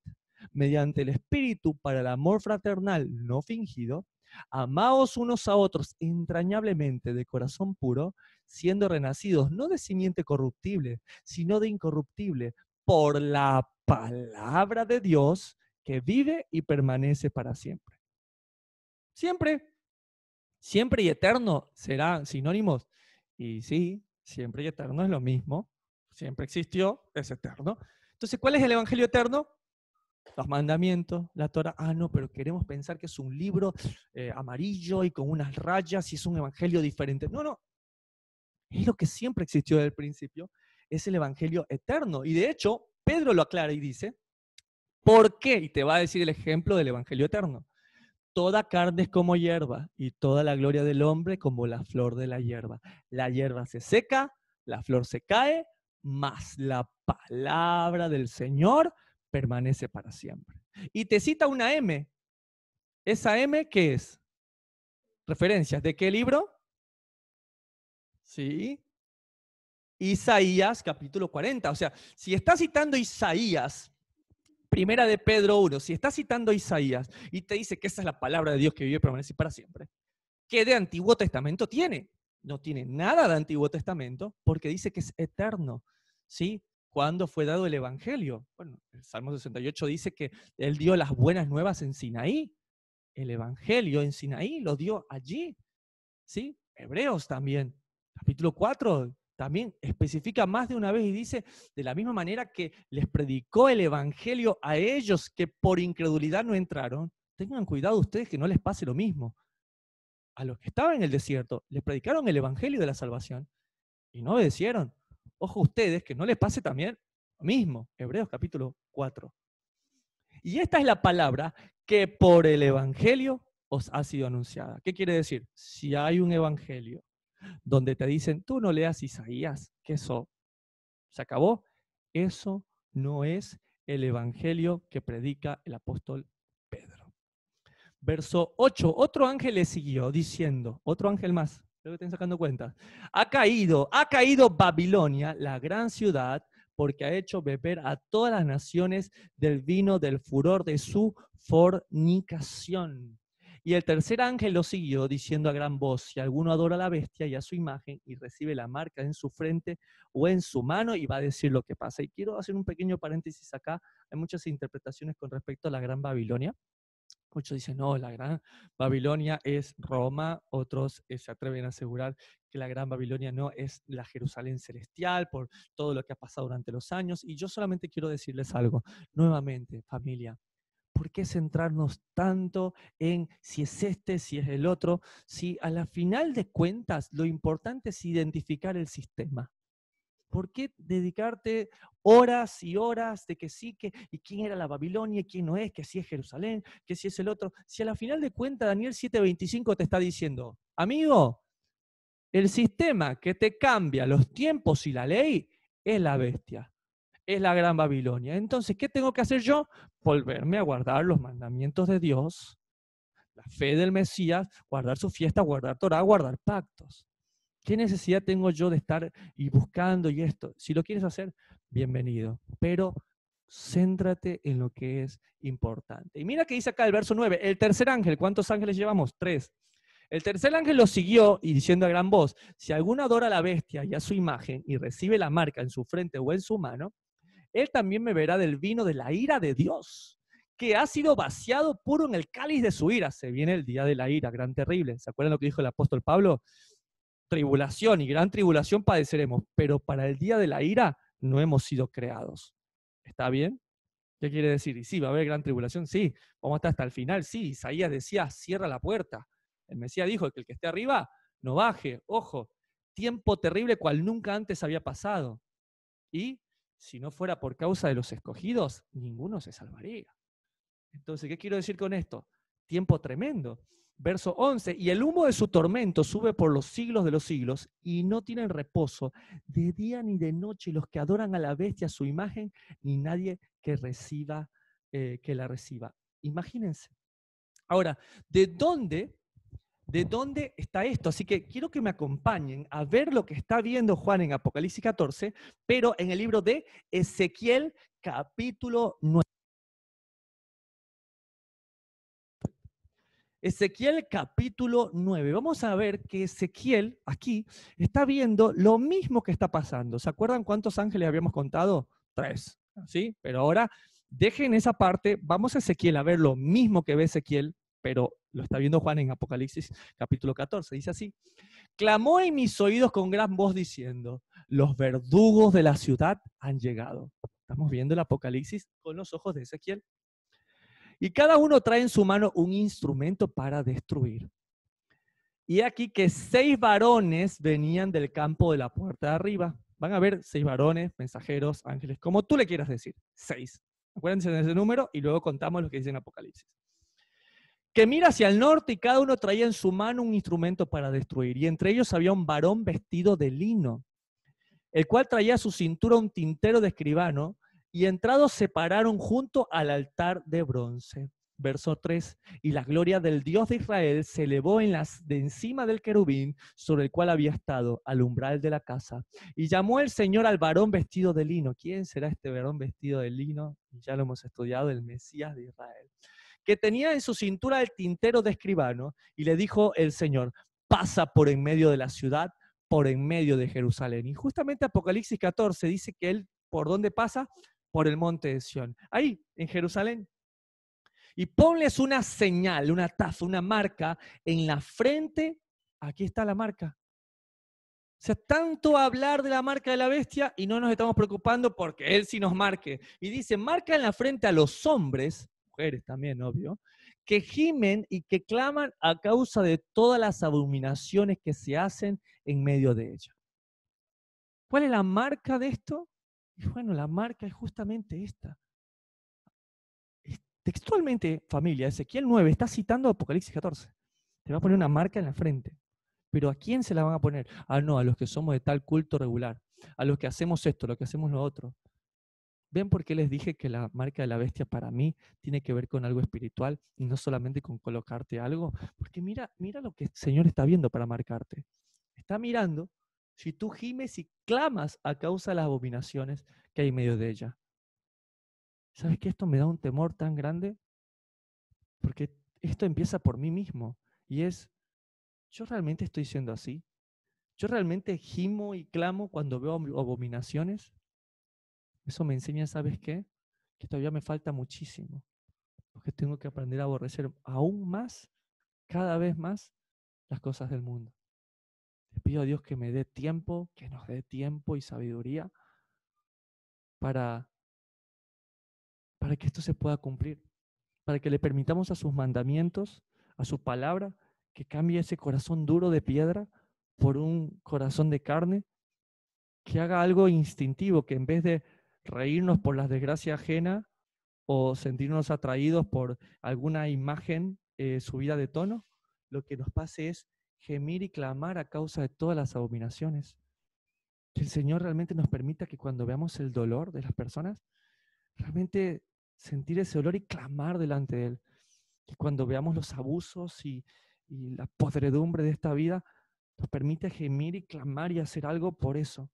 mediante el Espíritu para el amor fraternal no fingido, amaos unos a otros entrañablemente de corazón puro, siendo renacidos no de simiente corruptible, sino de incorruptible, por la palabra de Dios que vive y permanece para siempre. Siempre, siempre y eterno serán sinónimos. Y sí, siempre y eterno es lo mismo. Siempre existió, es eterno. Entonces, ¿cuál es el Evangelio eterno? Los mandamientos, la Torah. Ah, no, pero queremos pensar que es un libro eh, amarillo y con unas rayas y es un Evangelio diferente. No, no. Es lo que siempre existió desde el principio. Es el Evangelio eterno. Y de hecho, Pedro lo aclara y dice, ¿Por qué? Y te va a decir el ejemplo del Evangelio Eterno. Toda carne es como hierba y toda la gloria del hombre como la flor de la hierba. La hierba se seca, la flor se cae, mas la palabra del Señor permanece para siempre. Y te cita una M. ¿Esa M qué es? ¿Referencias? ¿De qué libro? Sí. Isaías capítulo 40. O sea, si estás citando Isaías Primera de Pedro 1, si está citando Isaías y te dice que esa es la palabra de Dios que vive y permanece para siempre, ¿qué de Antiguo Testamento tiene? No tiene nada de Antiguo Testamento porque dice que es eterno. ¿Sí? cuando fue dado el Evangelio? Bueno, el Salmo 68 dice que Él dio las buenas nuevas en Sinaí. El Evangelio en Sinaí lo dio allí. ¿Sí? Hebreos también. Capítulo 4, también especifica más de una vez y dice, de la misma manera que les predicó el Evangelio a ellos que por incredulidad no entraron, tengan cuidado ustedes que no les pase lo mismo. A los que estaban en el desierto, les predicaron el Evangelio de la salvación y no obedecieron. Ojo ustedes, que no les pase también lo mismo. Hebreos capítulo 4. Y esta es la palabra que por el Evangelio os ha sido anunciada. ¿Qué quiere decir? Si hay un Evangelio, donde te dicen, tú no leas Isaías, que eso se acabó, eso no es el evangelio que predica el apóstol Pedro. Verso 8, otro ángel le siguió diciendo, otro ángel más, creo que estén sacando cuenta, ha caído, ha caído Babilonia, la gran ciudad, porque ha hecho beber a todas las naciones del vino del furor de su fornicación. Y el tercer ángel lo siguió diciendo a gran voz, si alguno adora a la bestia y a su imagen y recibe la marca en su frente o en su mano y va a decir lo que pasa. Y quiero hacer un pequeño paréntesis acá. Hay muchas interpretaciones con respecto a la Gran Babilonia. Muchos dicen, no, la Gran Babilonia es Roma, otros eh, se atreven a asegurar que la Gran Babilonia no es la Jerusalén celestial por todo lo que ha pasado durante los años. Y yo solamente quiero decirles algo, nuevamente, familia, qué centrarnos tanto en si es este, si es el otro, si a la final de cuentas lo importante es identificar el sistema. ¿Por qué dedicarte horas y horas de que sí, que, y quién era la Babilonia, quién no es, que si sí es Jerusalén, que si sí es el otro? Si a la final de cuentas Daniel 7:25 te está diciendo, amigo, el sistema que te cambia los tiempos y la ley es la bestia es la gran Babilonia. Entonces, ¿qué tengo que hacer yo? Volverme a guardar los mandamientos de Dios, la fe del Mesías, guardar su fiesta, guardar Torah, guardar pactos. ¿Qué necesidad tengo yo de estar y buscando y esto? Si lo quieres hacer, bienvenido, pero céntrate en lo que es importante. Y mira que dice acá el verso 9, el tercer ángel, ¿cuántos ángeles llevamos? Tres. El tercer ángel lo siguió y diciendo a gran voz, si alguno adora a la bestia y a su imagen y recibe la marca en su frente o en su mano, él también me verá del vino de la ira de Dios, que ha sido vaciado puro en el cáliz de su ira. Se viene el día de la ira, gran terrible. ¿Se acuerdan lo que dijo el apóstol Pablo? Tribulación y gran tribulación padeceremos, pero para el día de la ira no hemos sido creados. ¿Está bien? ¿Qué quiere decir? Y sí, va a haber gran tribulación, sí. Vamos a hasta el final, sí. Isaías decía, cierra la puerta. El Mesías dijo que el que esté arriba, no baje. Ojo, tiempo terrible cual nunca antes había pasado. Y si no fuera por causa de los escogidos, ninguno se salvaría. Entonces, ¿qué quiero decir con esto? Tiempo tremendo. Verso 11, y el humo de su tormento sube por los siglos de los siglos y no tienen reposo de día ni de noche los que adoran a la bestia, su imagen, ni nadie que reciba, eh, que la reciba. Imagínense. Ahora, ¿de dónde de dónde está esto. Así que quiero que me acompañen a ver lo que está viendo Juan en Apocalipsis 14, pero en el libro de Ezequiel capítulo 9. Ezequiel capítulo 9. Vamos a ver que Ezequiel aquí está viendo lo mismo que está pasando. ¿Se acuerdan cuántos ángeles habíamos contado? Tres, ¿sí? Pero ahora dejen esa parte, vamos a Ezequiel a ver lo mismo que ve Ezequiel, pero lo está viendo Juan en Apocalipsis capítulo 14. Dice así, clamó en mis oídos con gran voz diciendo, los verdugos de la ciudad han llegado. Estamos viendo el Apocalipsis con los ojos de Ezequiel. Y cada uno trae en su mano un instrumento para destruir. Y aquí que seis varones venían del campo de la puerta de arriba. Van a ver seis varones, mensajeros, ángeles, como tú le quieras decir. Seis. Acuérdense de ese número y luego contamos lo que dice en Apocalipsis que mira hacia el norte y cada uno traía en su mano un instrumento para destruir. Y entre ellos había un varón vestido de lino, el cual traía a su cintura un tintero de escribano, y entrados se pararon junto al altar de bronce. Verso 3, y la gloria del Dios de Israel se elevó en las, de encima del querubín sobre el cual había estado, al umbral de la casa. Y llamó el Señor al varón vestido de lino. ¿Quién será este varón vestido de lino? Ya lo hemos estudiado, el Mesías de Israel que tenía en su cintura el tintero de escribano, y le dijo el Señor, pasa por en medio de la ciudad, por en medio de Jerusalén. Y justamente Apocalipsis 14 dice que él, ¿por dónde pasa? Por el monte de Sión, ahí, en Jerusalén. Y ponles una señal, una taza, una marca en la frente. Aquí está la marca, o sea, tanto hablar de la marca de la bestia y no nos estamos preocupando porque él sí nos marque. Y dice, marca en la frente a los hombres también, obvio, que gimen y que claman a causa de todas las abominaciones que se hacen en medio de ella. ¿Cuál es la marca de esto? Y bueno, la marca es justamente esta. Textualmente, familia, Ezequiel 9 está citando Apocalipsis 14. Te va a poner una marca en la frente. Pero ¿a quién se la van a poner? Ah, no, a los que somos de tal culto regular, a los que hacemos esto, a los que hacemos lo otro. ¿Ven por qué les dije que la marca de la bestia para mí tiene que ver con algo espiritual y no solamente con colocarte algo? Porque mira, mira lo que el Señor está viendo para marcarte. Está mirando si tú gimes y clamas a causa de las abominaciones que hay en medio de ella. ¿Sabes que esto me da un temor tan grande? Porque esto empieza por mí mismo y es, yo realmente estoy siendo así. Yo realmente gimo y clamo cuando veo abominaciones. Eso me enseña, ¿sabes qué? Que todavía me falta muchísimo, porque tengo que aprender a aborrecer aún más, cada vez más, las cosas del mundo. Le pido a Dios que me dé tiempo, que nos dé tiempo y sabiduría para, para que esto se pueda cumplir, para que le permitamos a sus mandamientos, a su palabra, que cambie ese corazón duro de piedra por un corazón de carne, que haga algo instintivo, que en vez de reírnos por las desgracias ajena o sentirnos atraídos por alguna imagen eh, subida de tono, lo que nos pase es gemir y clamar a causa de todas las abominaciones. Que el Señor realmente nos permita que cuando veamos el dolor de las personas, realmente sentir ese dolor y clamar delante de Él. Que cuando veamos los abusos y, y la podredumbre de esta vida, nos permita gemir y clamar y hacer algo por eso.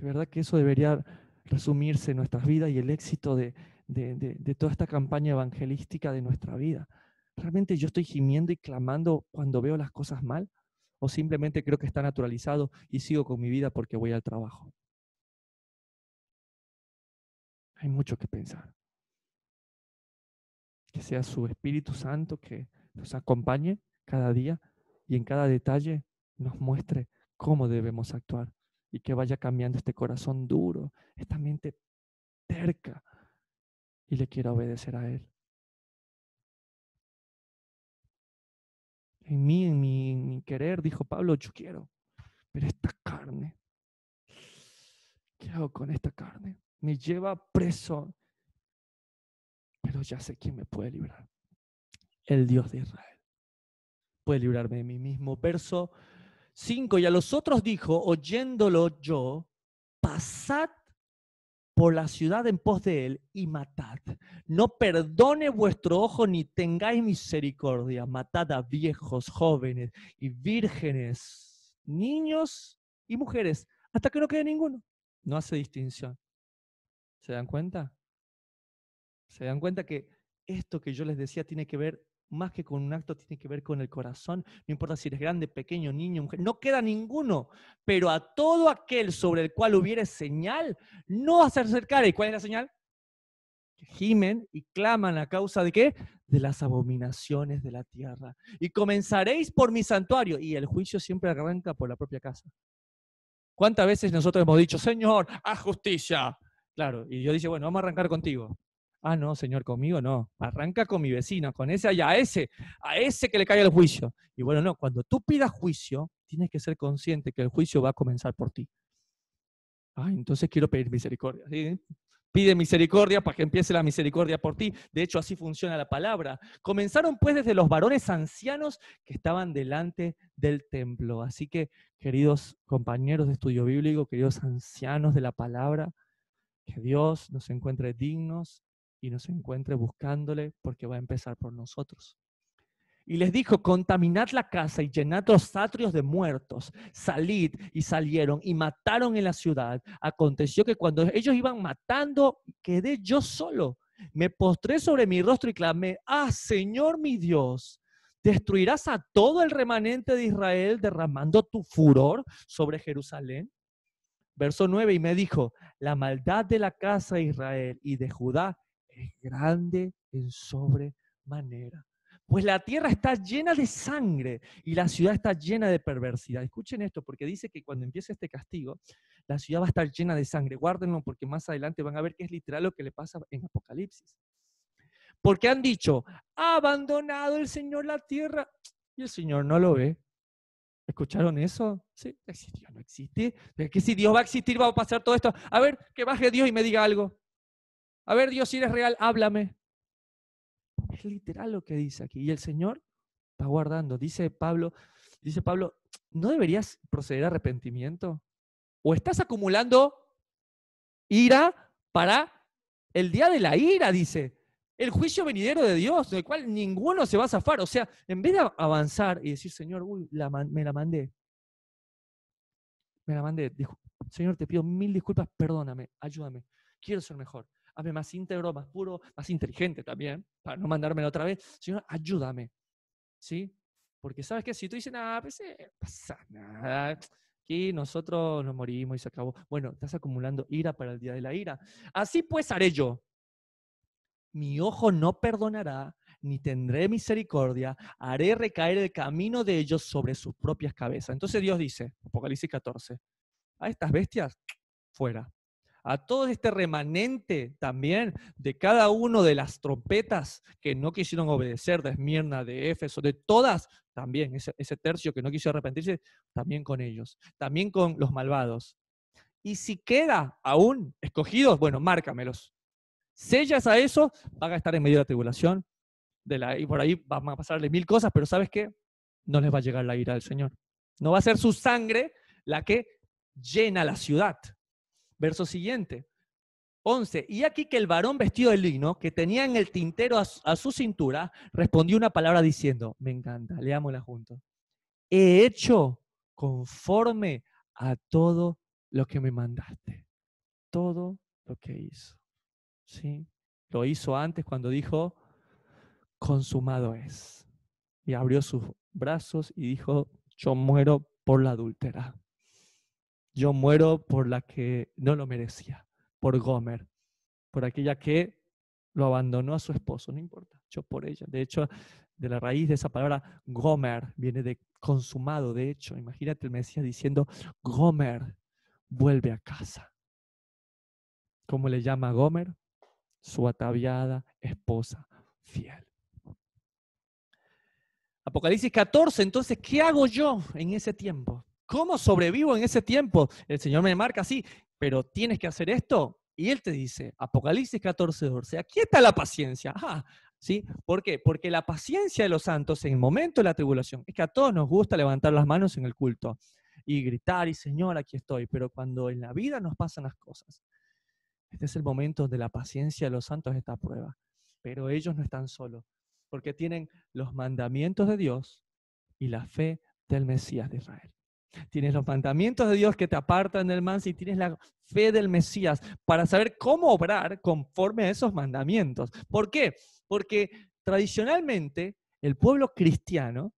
De verdad que eso debería resumirse en nuestras vidas y el éxito de, de toda esta campaña evangelística de nuestra vida. ¿Realmente yo estoy gimiendo y clamando cuando veo las cosas mal? ¿O simplemente creo que está naturalizado y sigo con mi vida porque voy al trabajo? Hay mucho que pensar. Que sea su Espíritu Santo que nos acompañe cada día y en cada detalle nos muestre cómo debemos actuar y que vaya cambiando este corazón duro, esta mente terca y le quiera obedecer a Él. En mí, en mi, querer, dijo Pablo, yo quiero, pero esta carne, ¿qué hago con esta carne? Me lleva preso, pero ya sé quién me puede librar, el Dios de Israel. Puede librarme de mí mismo. Verso 5, y a los otros dijo, oyéndolo yo, pasad por la ciudad en pos de él y matad. No perdone vuestro ojo ni tengáis misericordia. Matad a viejos, jóvenes y vírgenes, niños y mujeres, hasta que no quede ninguno. No hace distinción. ¿Se dan cuenta? ¿Se dan cuenta que esto que yo les decía tiene que ver más que con un acto, tiene que ver con el corazón. No importa si eres grande, pequeño, niño, mujer, no queda ninguno. Pero a todo aquel sobre el cual hubiere señal, no hacer a ¿Y cuál es la señal? gimen y claman a causa de qué? De las abominaciones de la tierra. Y comenzaréis por mi santuario. Y el juicio siempre arranca por la propia casa. ¿Cuántas veces nosotros hemos dicho, Señor, a justicia? Claro, y yo dice, bueno, vamos a arrancar contigo. Ah, no, señor, conmigo no. Arranca con mi vecino, con ese allá, a ese, a ese que le caiga el juicio. Y bueno, no, cuando tú pidas juicio, tienes que ser consciente que el juicio va a comenzar por ti. Ah, entonces quiero pedir misericordia. Pide misericordia para que empiece la misericordia por ti. De hecho, así funciona la palabra. Comenzaron pues desde los varones ancianos que estaban delante del templo. Así que, queridos compañeros de estudio bíblico, queridos ancianos de la palabra, que Dios nos encuentre dignos y se encuentre buscándole porque va a empezar por nosotros. Y les dijo, contaminad la casa y llenad los atrios de muertos. Salid y salieron y mataron en la ciudad. Aconteció que cuando ellos iban matando, quedé yo solo. Me postré sobre mi rostro y clamé, ah, Señor mi Dios, ¿destruirás a todo el remanente de Israel derramando tu furor sobre Jerusalén? Verso 9, y me dijo, la maldad de la casa de Israel y de Judá es grande en sobremanera. Pues la tierra está llena de sangre y la ciudad está llena de perversidad. Escuchen esto, porque dice que cuando empiece este castigo, la ciudad va a estar llena de sangre. Guárdenlo porque más adelante van a ver que es literal lo que le pasa en Apocalipsis. Porque han dicho, ha abandonado el Señor la tierra y el Señor no lo ve. ¿Escucharon eso? Sí, Dios no existe. es que si Dios va a existir, va a pasar todo esto? A ver, que baje Dios y me diga algo. A ver, Dios, si eres real, háblame. Es literal lo que dice aquí. Y el Señor está guardando. Dice Pablo, dice Pablo, ¿no deberías proceder a arrepentimiento? ¿O estás acumulando ira para el día de la ira, dice? El juicio venidero de Dios, del cual ninguno se va a zafar. O sea, en vez de avanzar y decir, Señor, uy, me la mandé. Me la mandé. Dijo, Señor, te pido mil disculpas, perdóname, ayúdame. Quiero ser mejor hazme más íntegro, más puro, más inteligente también, para no mandármelo otra vez, Señor, ayúdame, ¿sí? Porque sabes que si tú dices, nada, pues, eh, pasa nada, aquí nosotros nos morimos y se acabó. Bueno, estás acumulando ira para el día de la ira. Así pues haré yo. Mi ojo no perdonará, ni tendré misericordia, haré recaer el camino de ellos sobre sus propias cabezas. Entonces Dios dice, Apocalipsis 14, a estas bestias fuera a todo este remanente también de cada uno de las trompetas que no quisieron obedecer, de Esmirna, de Éfeso, de todas, también ese, tercio que no quiso arrepentirse, también con ellos, también con los malvados. Y si queda aún escogidos, bueno, márcamelos. Sellas a eso, van a estar en medio de la tribulación, de la, y por ahí van a pasarle mil cosas, pero ¿sabes qué? No les va a llegar la ira del Señor. No va a ser su sangre la que llena la ciudad, Verso siguiente. 11. Y aquí que el varón vestido de lino, que tenía en el tintero a su, cintura, respondió una palabra diciendo, me encanta, leámosla juntos. He hecho conforme a todo lo que me mandaste. Todo lo que hizo. ¿Sí? Lo hizo antes cuando dijo, consumado es. Y abrió sus brazos y dijo, yo muero por la adultera. Yo muero por la que no lo merecía, por Gomer, por aquella que lo abandonó a su esposo, no importa, yo por ella. De hecho, de la raíz de esa palabra Gomer viene de consumado, de hecho. Imagínate el Mesías diciendo, Gomer, vuelve a casa. ¿Cómo le llama a Gomer? Su ataviada esposa fiel. Apocalipsis 14, entonces, ¿qué hago yo en ese tiempo? ¿Cómo sobrevivo en ese tiempo? El Señor me marca así, pero tienes que hacer esto. Y Él te dice, Apocalipsis 14, 12, aquí está la paciencia. Ah, ¿sí? ¿Por qué? Porque la paciencia de los santos en el momento de la tribulación, es que a todos nos gusta levantar las manos en el culto y gritar, y Señor, aquí estoy, pero cuando en la vida nos pasan las cosas, este es el momento de la paciencia de los santos, esta prueba. Pero ellos no están solos, porque tienen los mandamientos de Dios y la fe del Mesías de Israel. Tienes los mandamientos de Dios que te apartan del mal y tienes la fe del Mesías para saber cómo obrar conforme a esos mandamientos. ¿Por qué? Porque tradicionalmente el pueblo cristiano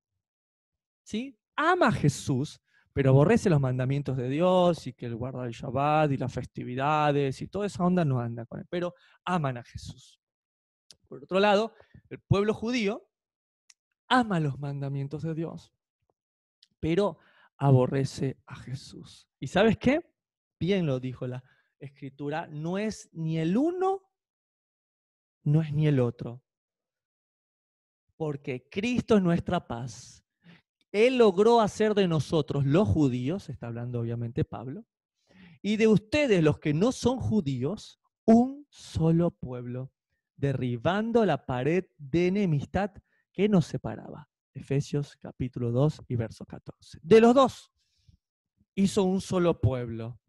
¿sí? ama a Jesús, pero aborrece los mandamientos de Dios y que el guarda el Shabbat y las festividades y toda esa onda no anda con él, pero aman a Jesús. Por otro lado, el pueblo judío ama los mandamientos de Dios, pero aborrece a Jesús. ¿Y sabes qué? Bien lo dijo la escritura, no es ni el uno, no es ni el otro. Porque Cristo es nuestra paz. Él logró hacer de nosotros los judíos, está hablando obviamente Pablo, y de ustedes los que no son judíos, un solo pueblo, derribando la pared de enemistad que nos separaba Efesios capítulo 2 y verso 14. De los dos, hizo un solo pueblo,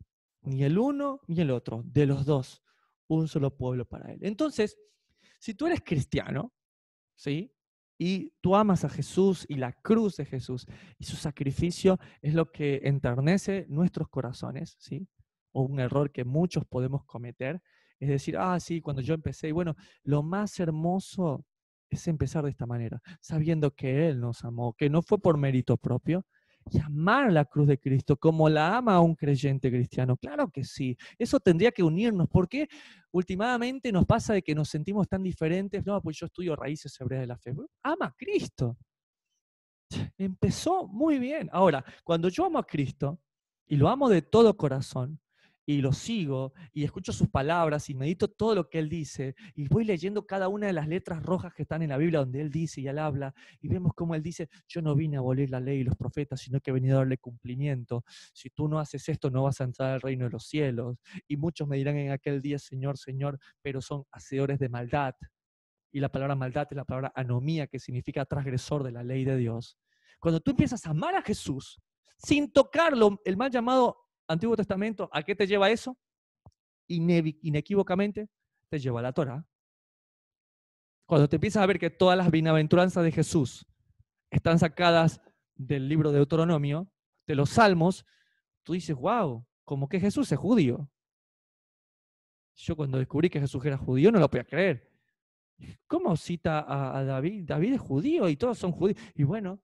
ni el uno ni el otro, de los dos, un solo pueblo para él. Entonces, si tú eres cristiano, ¿sí? Y tú amas a Jesús y la cruz de Jesús y su sacrificio es lo que enternece nuestros corazones, ¿sí? O un error que muchos podemos cometer, es decir, ah, sí, cuando yo empecé, bueno, lo más hermoso es empezar de esta manera, sabiendo que Él nos amó, que no fue por mérito propio, y amar la cruz de Cristo como la ama un creyente cristiano. Claro que sí, eso tendría que unirnos, porque últimamente nos pasa de que nos sentimos tan diferentes, no, pues yo estudio raíces hebreas de la fe. Ama a Cristo. Empezó muy bien. Ahora, cuando yo amo a Cristo y lo amo de todo corazón, y lo sigo y escucho sus palabras y medito todo lo que él dice y voy leyendo cada una de las letras rojas que están en la Biblia donde él dice y él habla y vemos cómo él dice, yo no vine a abolir la ley y los profetas, sino que he venido a darle cumplimiento. Si tú no haces esto, no vas a entrar al reino de los cielos. Y muchos me dirán en aquel día, Señor, Señor, pero son hacedores de maldad. Y la palabra maldad es la palabra anomía, que significa transgresor de la ley de Dios. Cuando tú empiezas a amar a Jesús, sin tocarlo, el mal llamado Antiguo Testamento, ¿a qué te lleva eso? inequívocamente te lleva a la Torah. Cuando te empiezas a ver que todas las bienaventuranzas de Jesús están sacadas del libro de Deuteronomio, de los Salmos, tú dices, wow, como que Jesús es judío. Yo cuando descubrí que Jesús era judío no lo podía creer. ¿Cómo cita a, a David? David es judío y todos son judíos. Y bueno,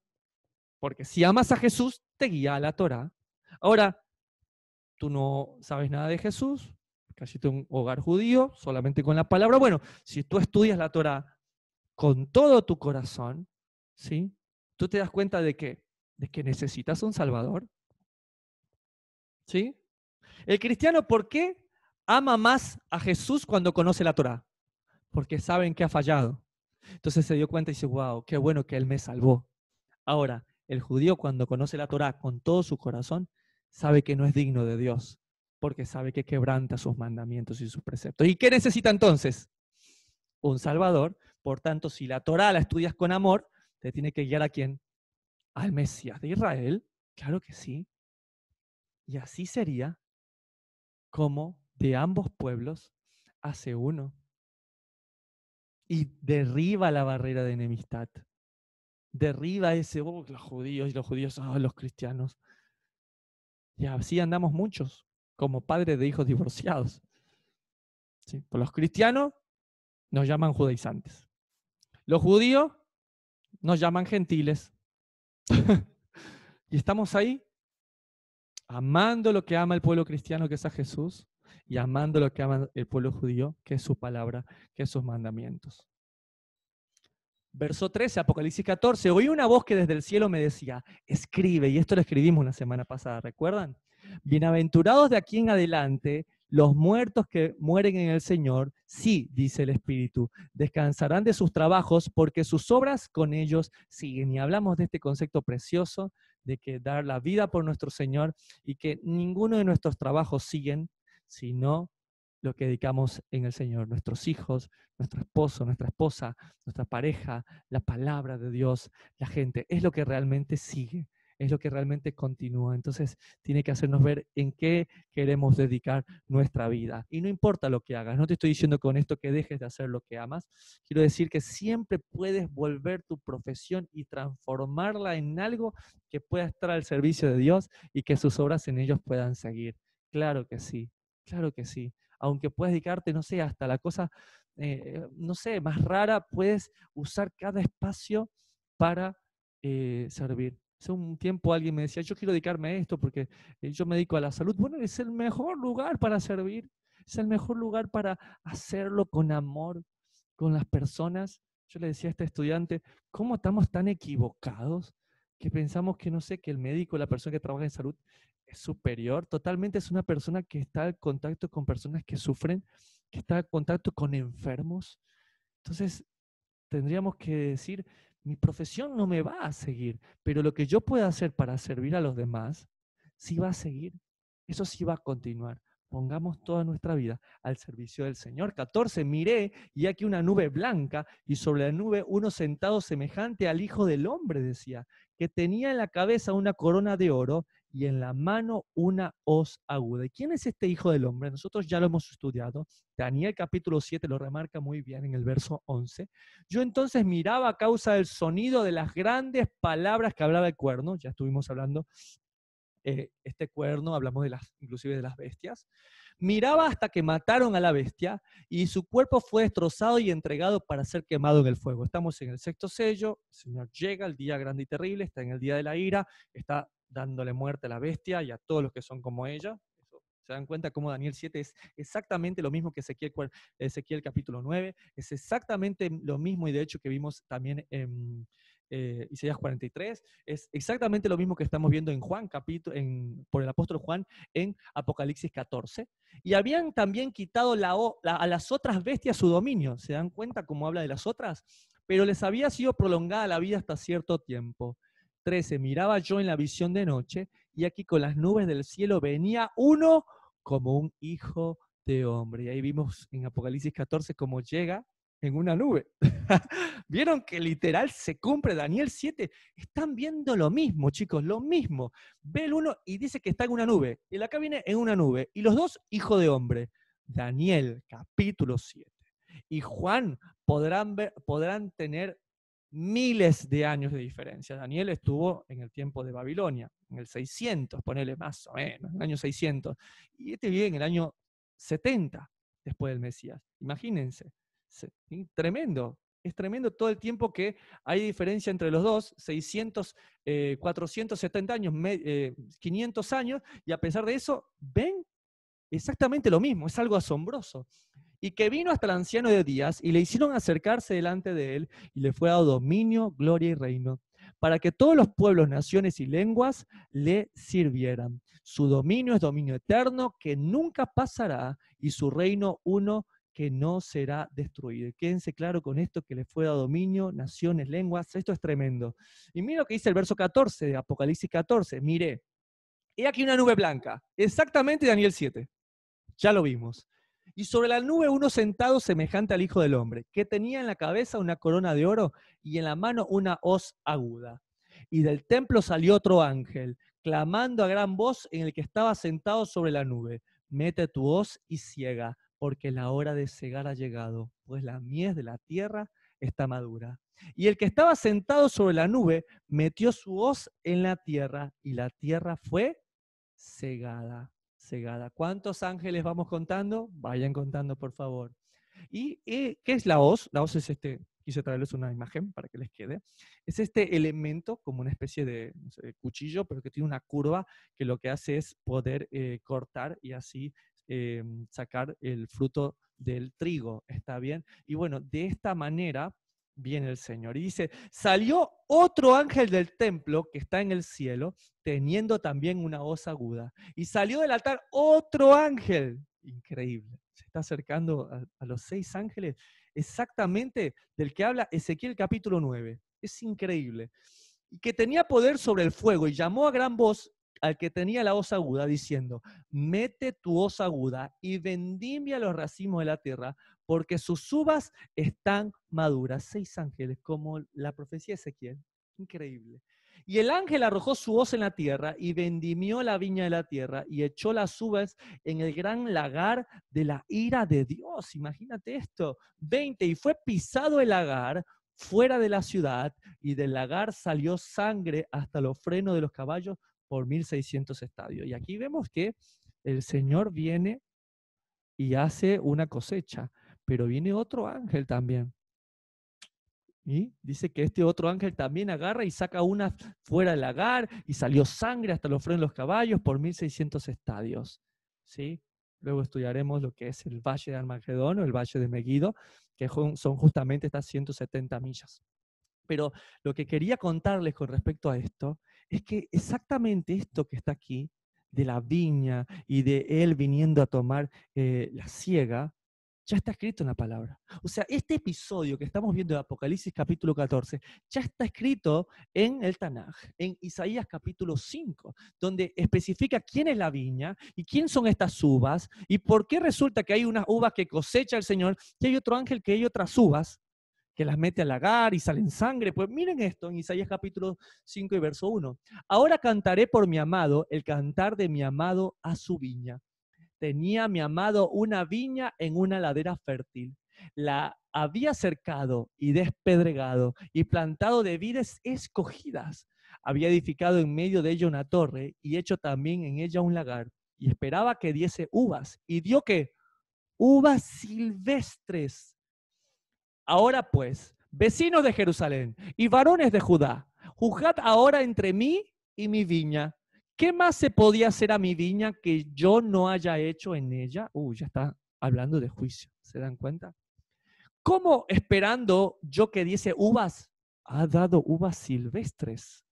porque si amas a Jesús, te guía a la Torah. Ahora, tú no sabes nada de Jesús, casi un hogar judío, solamente con la palabra. Bueno, si tú estudias la Torah con todo tu corazón, ¿sí? Tú te das cuenta de que, de que necesitas un Salvador. ¿Sí? El cristiano, ¿por qué ama más a Jesús cuando conoce la Torah? Porque saben que ha fallado. Entonces se dio cuenta y dice, wow, qué bueno que Él me salvó. Ahora, el judío cuando conoce la Torah con todo su corazón, sabe que no es digno de Dios, porque sabe que quebranta sus mandamientos y sus preceptos. ¿Y qué necesita entonces? Un Salvador. Por tanto, si la Torah la estudias con amor, te tiene que guiar a quién? Al Mesías de Israel. Claro que sí. Y así sería como de ambos pueblos hace uno. Y derriba la barrera de enemistad. Derriba ese, oh, los judíos y los judíos, a ah, los cristianos. Y así andamos muchos, como padres de hijos divorciados. Pues los cristianos nos llaman judaizantes. Los judíos nos llaman gentiles. y estamos ahí amando lo que ama el pueblo cristiano, que es a Jesús, y amando lo que ama el pueblo judío, que es su palabra, que es sus mandamientos. Verso 13, Apocalipsis 14, oí una voz que desde el cielo me decía, escribe, y esto lo escribimos una semana pasada, ¿recuerdan? Bienaventurados de aquí en adelante los muertos que mueren en el Señor, sí, dice el Espíritu, descansarán de sus trabajos porque sus obras con ellos siguen. Y hablamos de este concepto precioso de que dar la vida por nuestro Señor y que ninguno de nuestros trabajos siguen, sino lo que dedicamos en el Señor, nuestros hijos, nuestro esposo, nuestra esposa, nuestra pareja, la palabra de Dios, la gente, es lo que realmente sigue, es lo que realmente continúa. Entonces tiene que hacernos ver en qué queremos dedicar nuestra vida. Y no importa lo que hagas, no te estoy diciendo con esto que dejes de hacer lo que amas, quiero decir que siempre puedes volver tu profesión y transformarla en algo que pueda estar al servicio de Dios y que sus obras en ellos puedan seguir. Claro que sí, claro que sí aunque puedas dedicarte, no sé, hasta la cosa, eh, no sé, más rara, puedes usar cada espacio para eh, servir. Hace un tiempo alguien me decía, yo quiero dedicarme a esto porque eh, yo me dedico a la salud. Bueno, es el mejor lugar para servir, es el mejor lugar para hacerlo con amor, con las personas. Yo le decía a este estudiante, ¿cómo estamos tan equivocados que pensamos que, no sé, que el médico, la persona que trabaja en salud, superior, totalmente es una persona que está en contacto con personas que sufren, que está en contacto con enfermos. Entonces, tendríamos que decir, mi profesión no me va a seguir, pero lo que yo pueda hacer para servir a los demás, sí va a seguir, eso sí va a continuar. Pongamos toda nuestra vida al servicio del Señor. 14. Miré y aquí una nube blanca y sobre la nube uno sentado semejante al Hijo del Hombre, decía, que tenía en la cabeza una corona de oro y en la mano una hoz aguda. ¿Y quién es este hijo del hombre? Nosotros ya lo hemos estudiado. Daniel capítulo 7 lo remarca muy bien en el verso 11. Yo entonces miraba a causa del sonido de las grandes palabras que hablaba el cuerno, ya estuvimos hablando eh, este cuerno, hablamos inclusive de las bestias. Miraba hasta que mataron a la bestia y su cuerpo fue destrozado y entregado para ser quemado en el fuego. Estamos en el sexto sello, el Señor llega, el día grande y terrible, está en el día de la ira, está dándole muerte a la bestia y a todos los que son como ella. se dan cuenta cómo Daniel 7 es exactamente lo mismo que Ezequiel, Ezequiel capítulo 9, es exactamente lo mismo y de hecho que vimos también en eh, Isaías 43, es exactamente lo mismo que estamos viendo en Juan capítulo, en, por el apóstol Juan en Apocalipsis 14. Y habían también quitado la, a las otras bestias su dominio, ¿se dan cuenta cómo habla de las otras? Pero les había sido prolongada la vida hasta cierto tiempo. 13, miraba yo en la visión de noche, y aquí con las nubes del cielo venía uno como un hijo de hombre. Y ahí vimos en Apocalipsis 14 cómo llega en una nube. Vieron que literal se cumple Daniel 7. Están viendo lo mismo, chicos, lo mismo. Ve el uno y dice que está en una nube. Y la viene en una nube. Y los dos, hijo de hombre. Daniel, capítulo 7. Y Juan podrán, ver, podrán tener miles de años de diferencia. Daniel estuvo en el tiempo de Babilonia, en el 600, ponele más o menos, en el año 600. Y este vive en el año 70 después del Mesías. Imagínense. Tremendo. Es tremendo todo el tiempo que hay diferencia entre los dos, 600, 470 eh, años, 500 eh, años, y a pesar de eso, ven exactamente lo mismo. Es algo asombroso y que vino hasta el anciano de Días, y le hicieron acercarse delante de él, y le fue dado dominio, gloria y reino, para que todos los pueblos, naciones y lenguas le sirvieran. Su dominio es dominio eterno que nunca pasará, y su reino uno que no será destruido. Quédense claro con esto que le fue dado dominio, naciones, lenguas, esto es tremendo. Y mira lo que dice el verso 14 de Apocalipsis 14, mire, he aquí una nube blanca, exactamente Daniel 7, ya lo vimos y sobre la nube uno sentado semejante al Hijo del Hombre, que tenía en la cabeza una corona de oro y en la mano una hoz aguda. Y del templo salió otro ángel, clamando a gran voz en el que estaba sentado sobre la nube, mete tu hoz y ciega, porque la hora de cegar ha llegado, pues la mies de la tierra está madura. Y el que estaba sentado sobre la nube metió su hoz en la tierra y la tierra fue cegada cegada. ¿Cuántos ángeles vamos contando? Vayan contando, por favor. ¿Y eh, qué es la hoz? La hoz es este, quise traerles una imagen para que les quede. Es este elemento como una especie de, cuchillo, pero que tiene una curva que lo que hace es poder eh, cortar y así em, sacar el fruto del trigo, ¿está bien? Y bueno, de esta manera viene el Señor y dice, salió otro ángel del templo que está en el cielo, teniendo también una voz aguda. Y salió del altar otro ángel. Increíble. Se está acercando a, a los seis ángeles, exactamente del que habla Ezequiel capítulo 9. Es increíble. Y que tenía poder sobre el fuego y llamó a gran voz al que tenía la hoz aguda, diciendo, mete tu hoz aguda y vendimia los racimos de la tierra, porque sus uvas están maduras. Seis ángeles, como la profecía de Ezequiel. Increíble. Y el ángel arrojó su hoz en la tierra y vendimió la viña de la tierra y echó las uvas en el gran lagar de la ira de Dios. Imagínate esto. Veinte. Y fue pisado el lagar fuera de la ciudad y del lagar salió sangre hasta los frenos de los caballos por 1.600 estadios. Y aquí vemos que el Señor viene y hace una cosecha, pero viene otro ángel también. Y dice que este otro ángel también agarra y saca una fuera del lagar y salió sangre hasta los frenos de los caballos por 1600 estadios. ¿Sí? Luego estudiaremos lo que es el Valle de Armagedón o el Valle de Meguido, que son justamente estas 170 millas. Pero lo que quería contarles con respecto a esto es que exactamente esto que está aquí, de la viña y de él viniendo a tomar eh, la ciega, ya está escrito en la palabra. O sea, este episodio que estamos viendo de Apocalipsis capítulo 14 ya está escrito en el Tanaj, en Isaías capítulo 5, donde especifica quién es la viña y quién son estas uvas y por qué resulta que hay unas uvas que cosecha el Señor y hay otro ángel que hay otras uvas que las mete al lagar y salen sangre. Pues miren esto en Isaías capítulo 5 y verso 1. Ahora cantaré por mi amado el cantar de mi amado a su viña. Tenía mi amado una viña en una ladera fértil. La había cercado y despedregado y plantado de vides escogidas. Había edificado en medio de ella una torre y hecho también en ella un lagar. Y esperaba que diese uvas. Y dio que uvas silvestres Ahora pues, vecinos de Jerusalén y varones de Judá, juzgad ahora entre mí y mi viña. ¿Qué más se podía hacer a mi viña que yo no haya hecho en ella? Uy, ya está hablando de juicio, ¿se dan cuenta? ¿Cómo esperando yo que dice uvas? Ha dado uvas silvestres.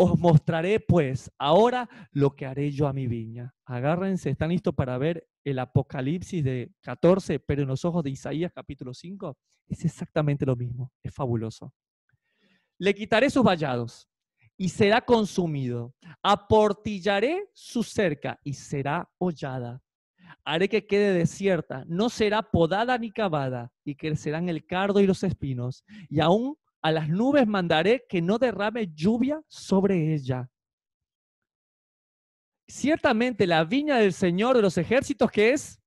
Os mostraré pues ahora lo que haré yo a mi viña. Agárrense, ¿están listos para ver el Apocalipsis de 14, pero en los ojos de Isaías capítulo 5? Es exactamente lo mismo, es fabuloso. Le quitaré sus vallados y será consumido. Aportillaré su cerca y será hollada. Haré que quede desierta, no será podada ni cavada, y crecerán el cardo y los espinos, y aún a las nubes mandaré que no derrame lluvia sobre ella. Ciertamente la viña del Señor de los ejércitos que es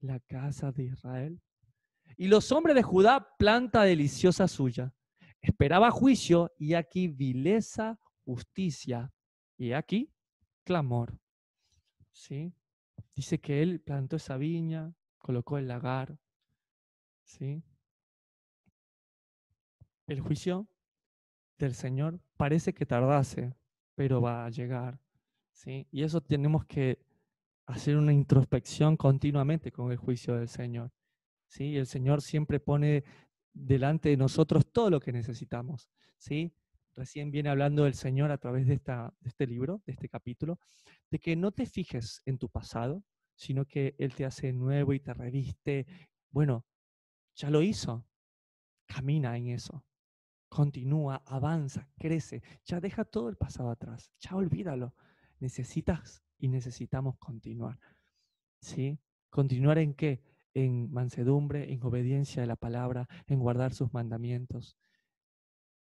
la casa de Israel. Y los hombres de Judá, planta deliciosa suya. Esperaba juicio y aquí vileza, justicia y aquí clamor. ¿Sí? Dice que él plantó esa viña, colocó el lagar. ¿Sí? El juicio del Señor parece que tardase, pero va a llegar. ¿sí? Y eso tenemos que hacer una introspección continuamente con el juicio del Señor. ¿sí? El Señor siempre pone delante de nosotros todo lo que necesitamos. ¿sí? Recién viene hablando el Señor a través de, esta, de este libro, de este capítulo, de que no te fijes en tu pasado, sino que Él te hace nuevo y te reviste. Bueno, ya lo hizo. Camina en eso. Continúa, avanza, crece. Ya deja todo el pasado atrás. Ya olvídalo. Necesitas y necesitamos continuar. ¿Sí? ¿Continuar en qué? En mansedumbre, en obediencia de la palabra, en guardar sus mandamientos,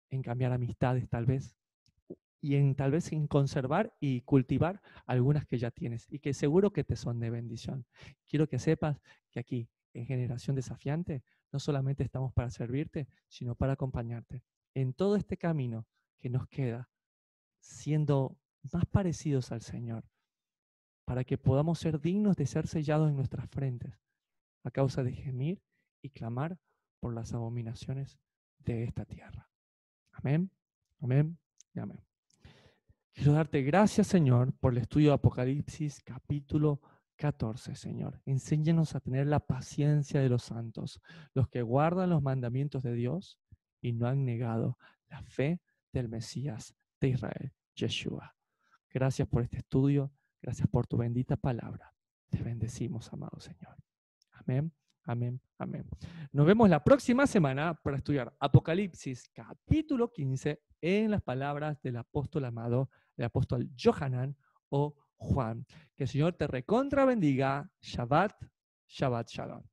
en cambiar amistades tal vez, y en tal vez en conservar y cultivar algunas que ya tienes y que seguro que te son de bendición. Quiero que sepas que aquí, en Generación Desafiante, no solamente estamos para servirte, sino para acompañarte. En todo este camino que nos queda, siendo más parecidos al Señor, para que podamos ser dignos de ser sellados en nuestras frentes, a causa de gemir y clamar por las abominaciones de esta tierra. Amén, amén y amén. Quiero darte gracias, Señor, por el estudio de Apocalipsis capítulo 14, Señor, enséñenos a tener la paciencia de los santos, los que guardan los mandamientos de Dios y no han negado la fe del Mesías de Israel, Yeshua. Gracias por este estudio, gracias por tu bendita palabra. Te bendecimos, amado Señor. Amén, amén, amén. Nos vemos la próxima semana para estudiar Apocalipsis capítulo 15 en las palabras del apóstol amado, el apóstol Johanan o Juan. Que el Señor te recontra bendiga. Shabbat, Shabbat Shalom.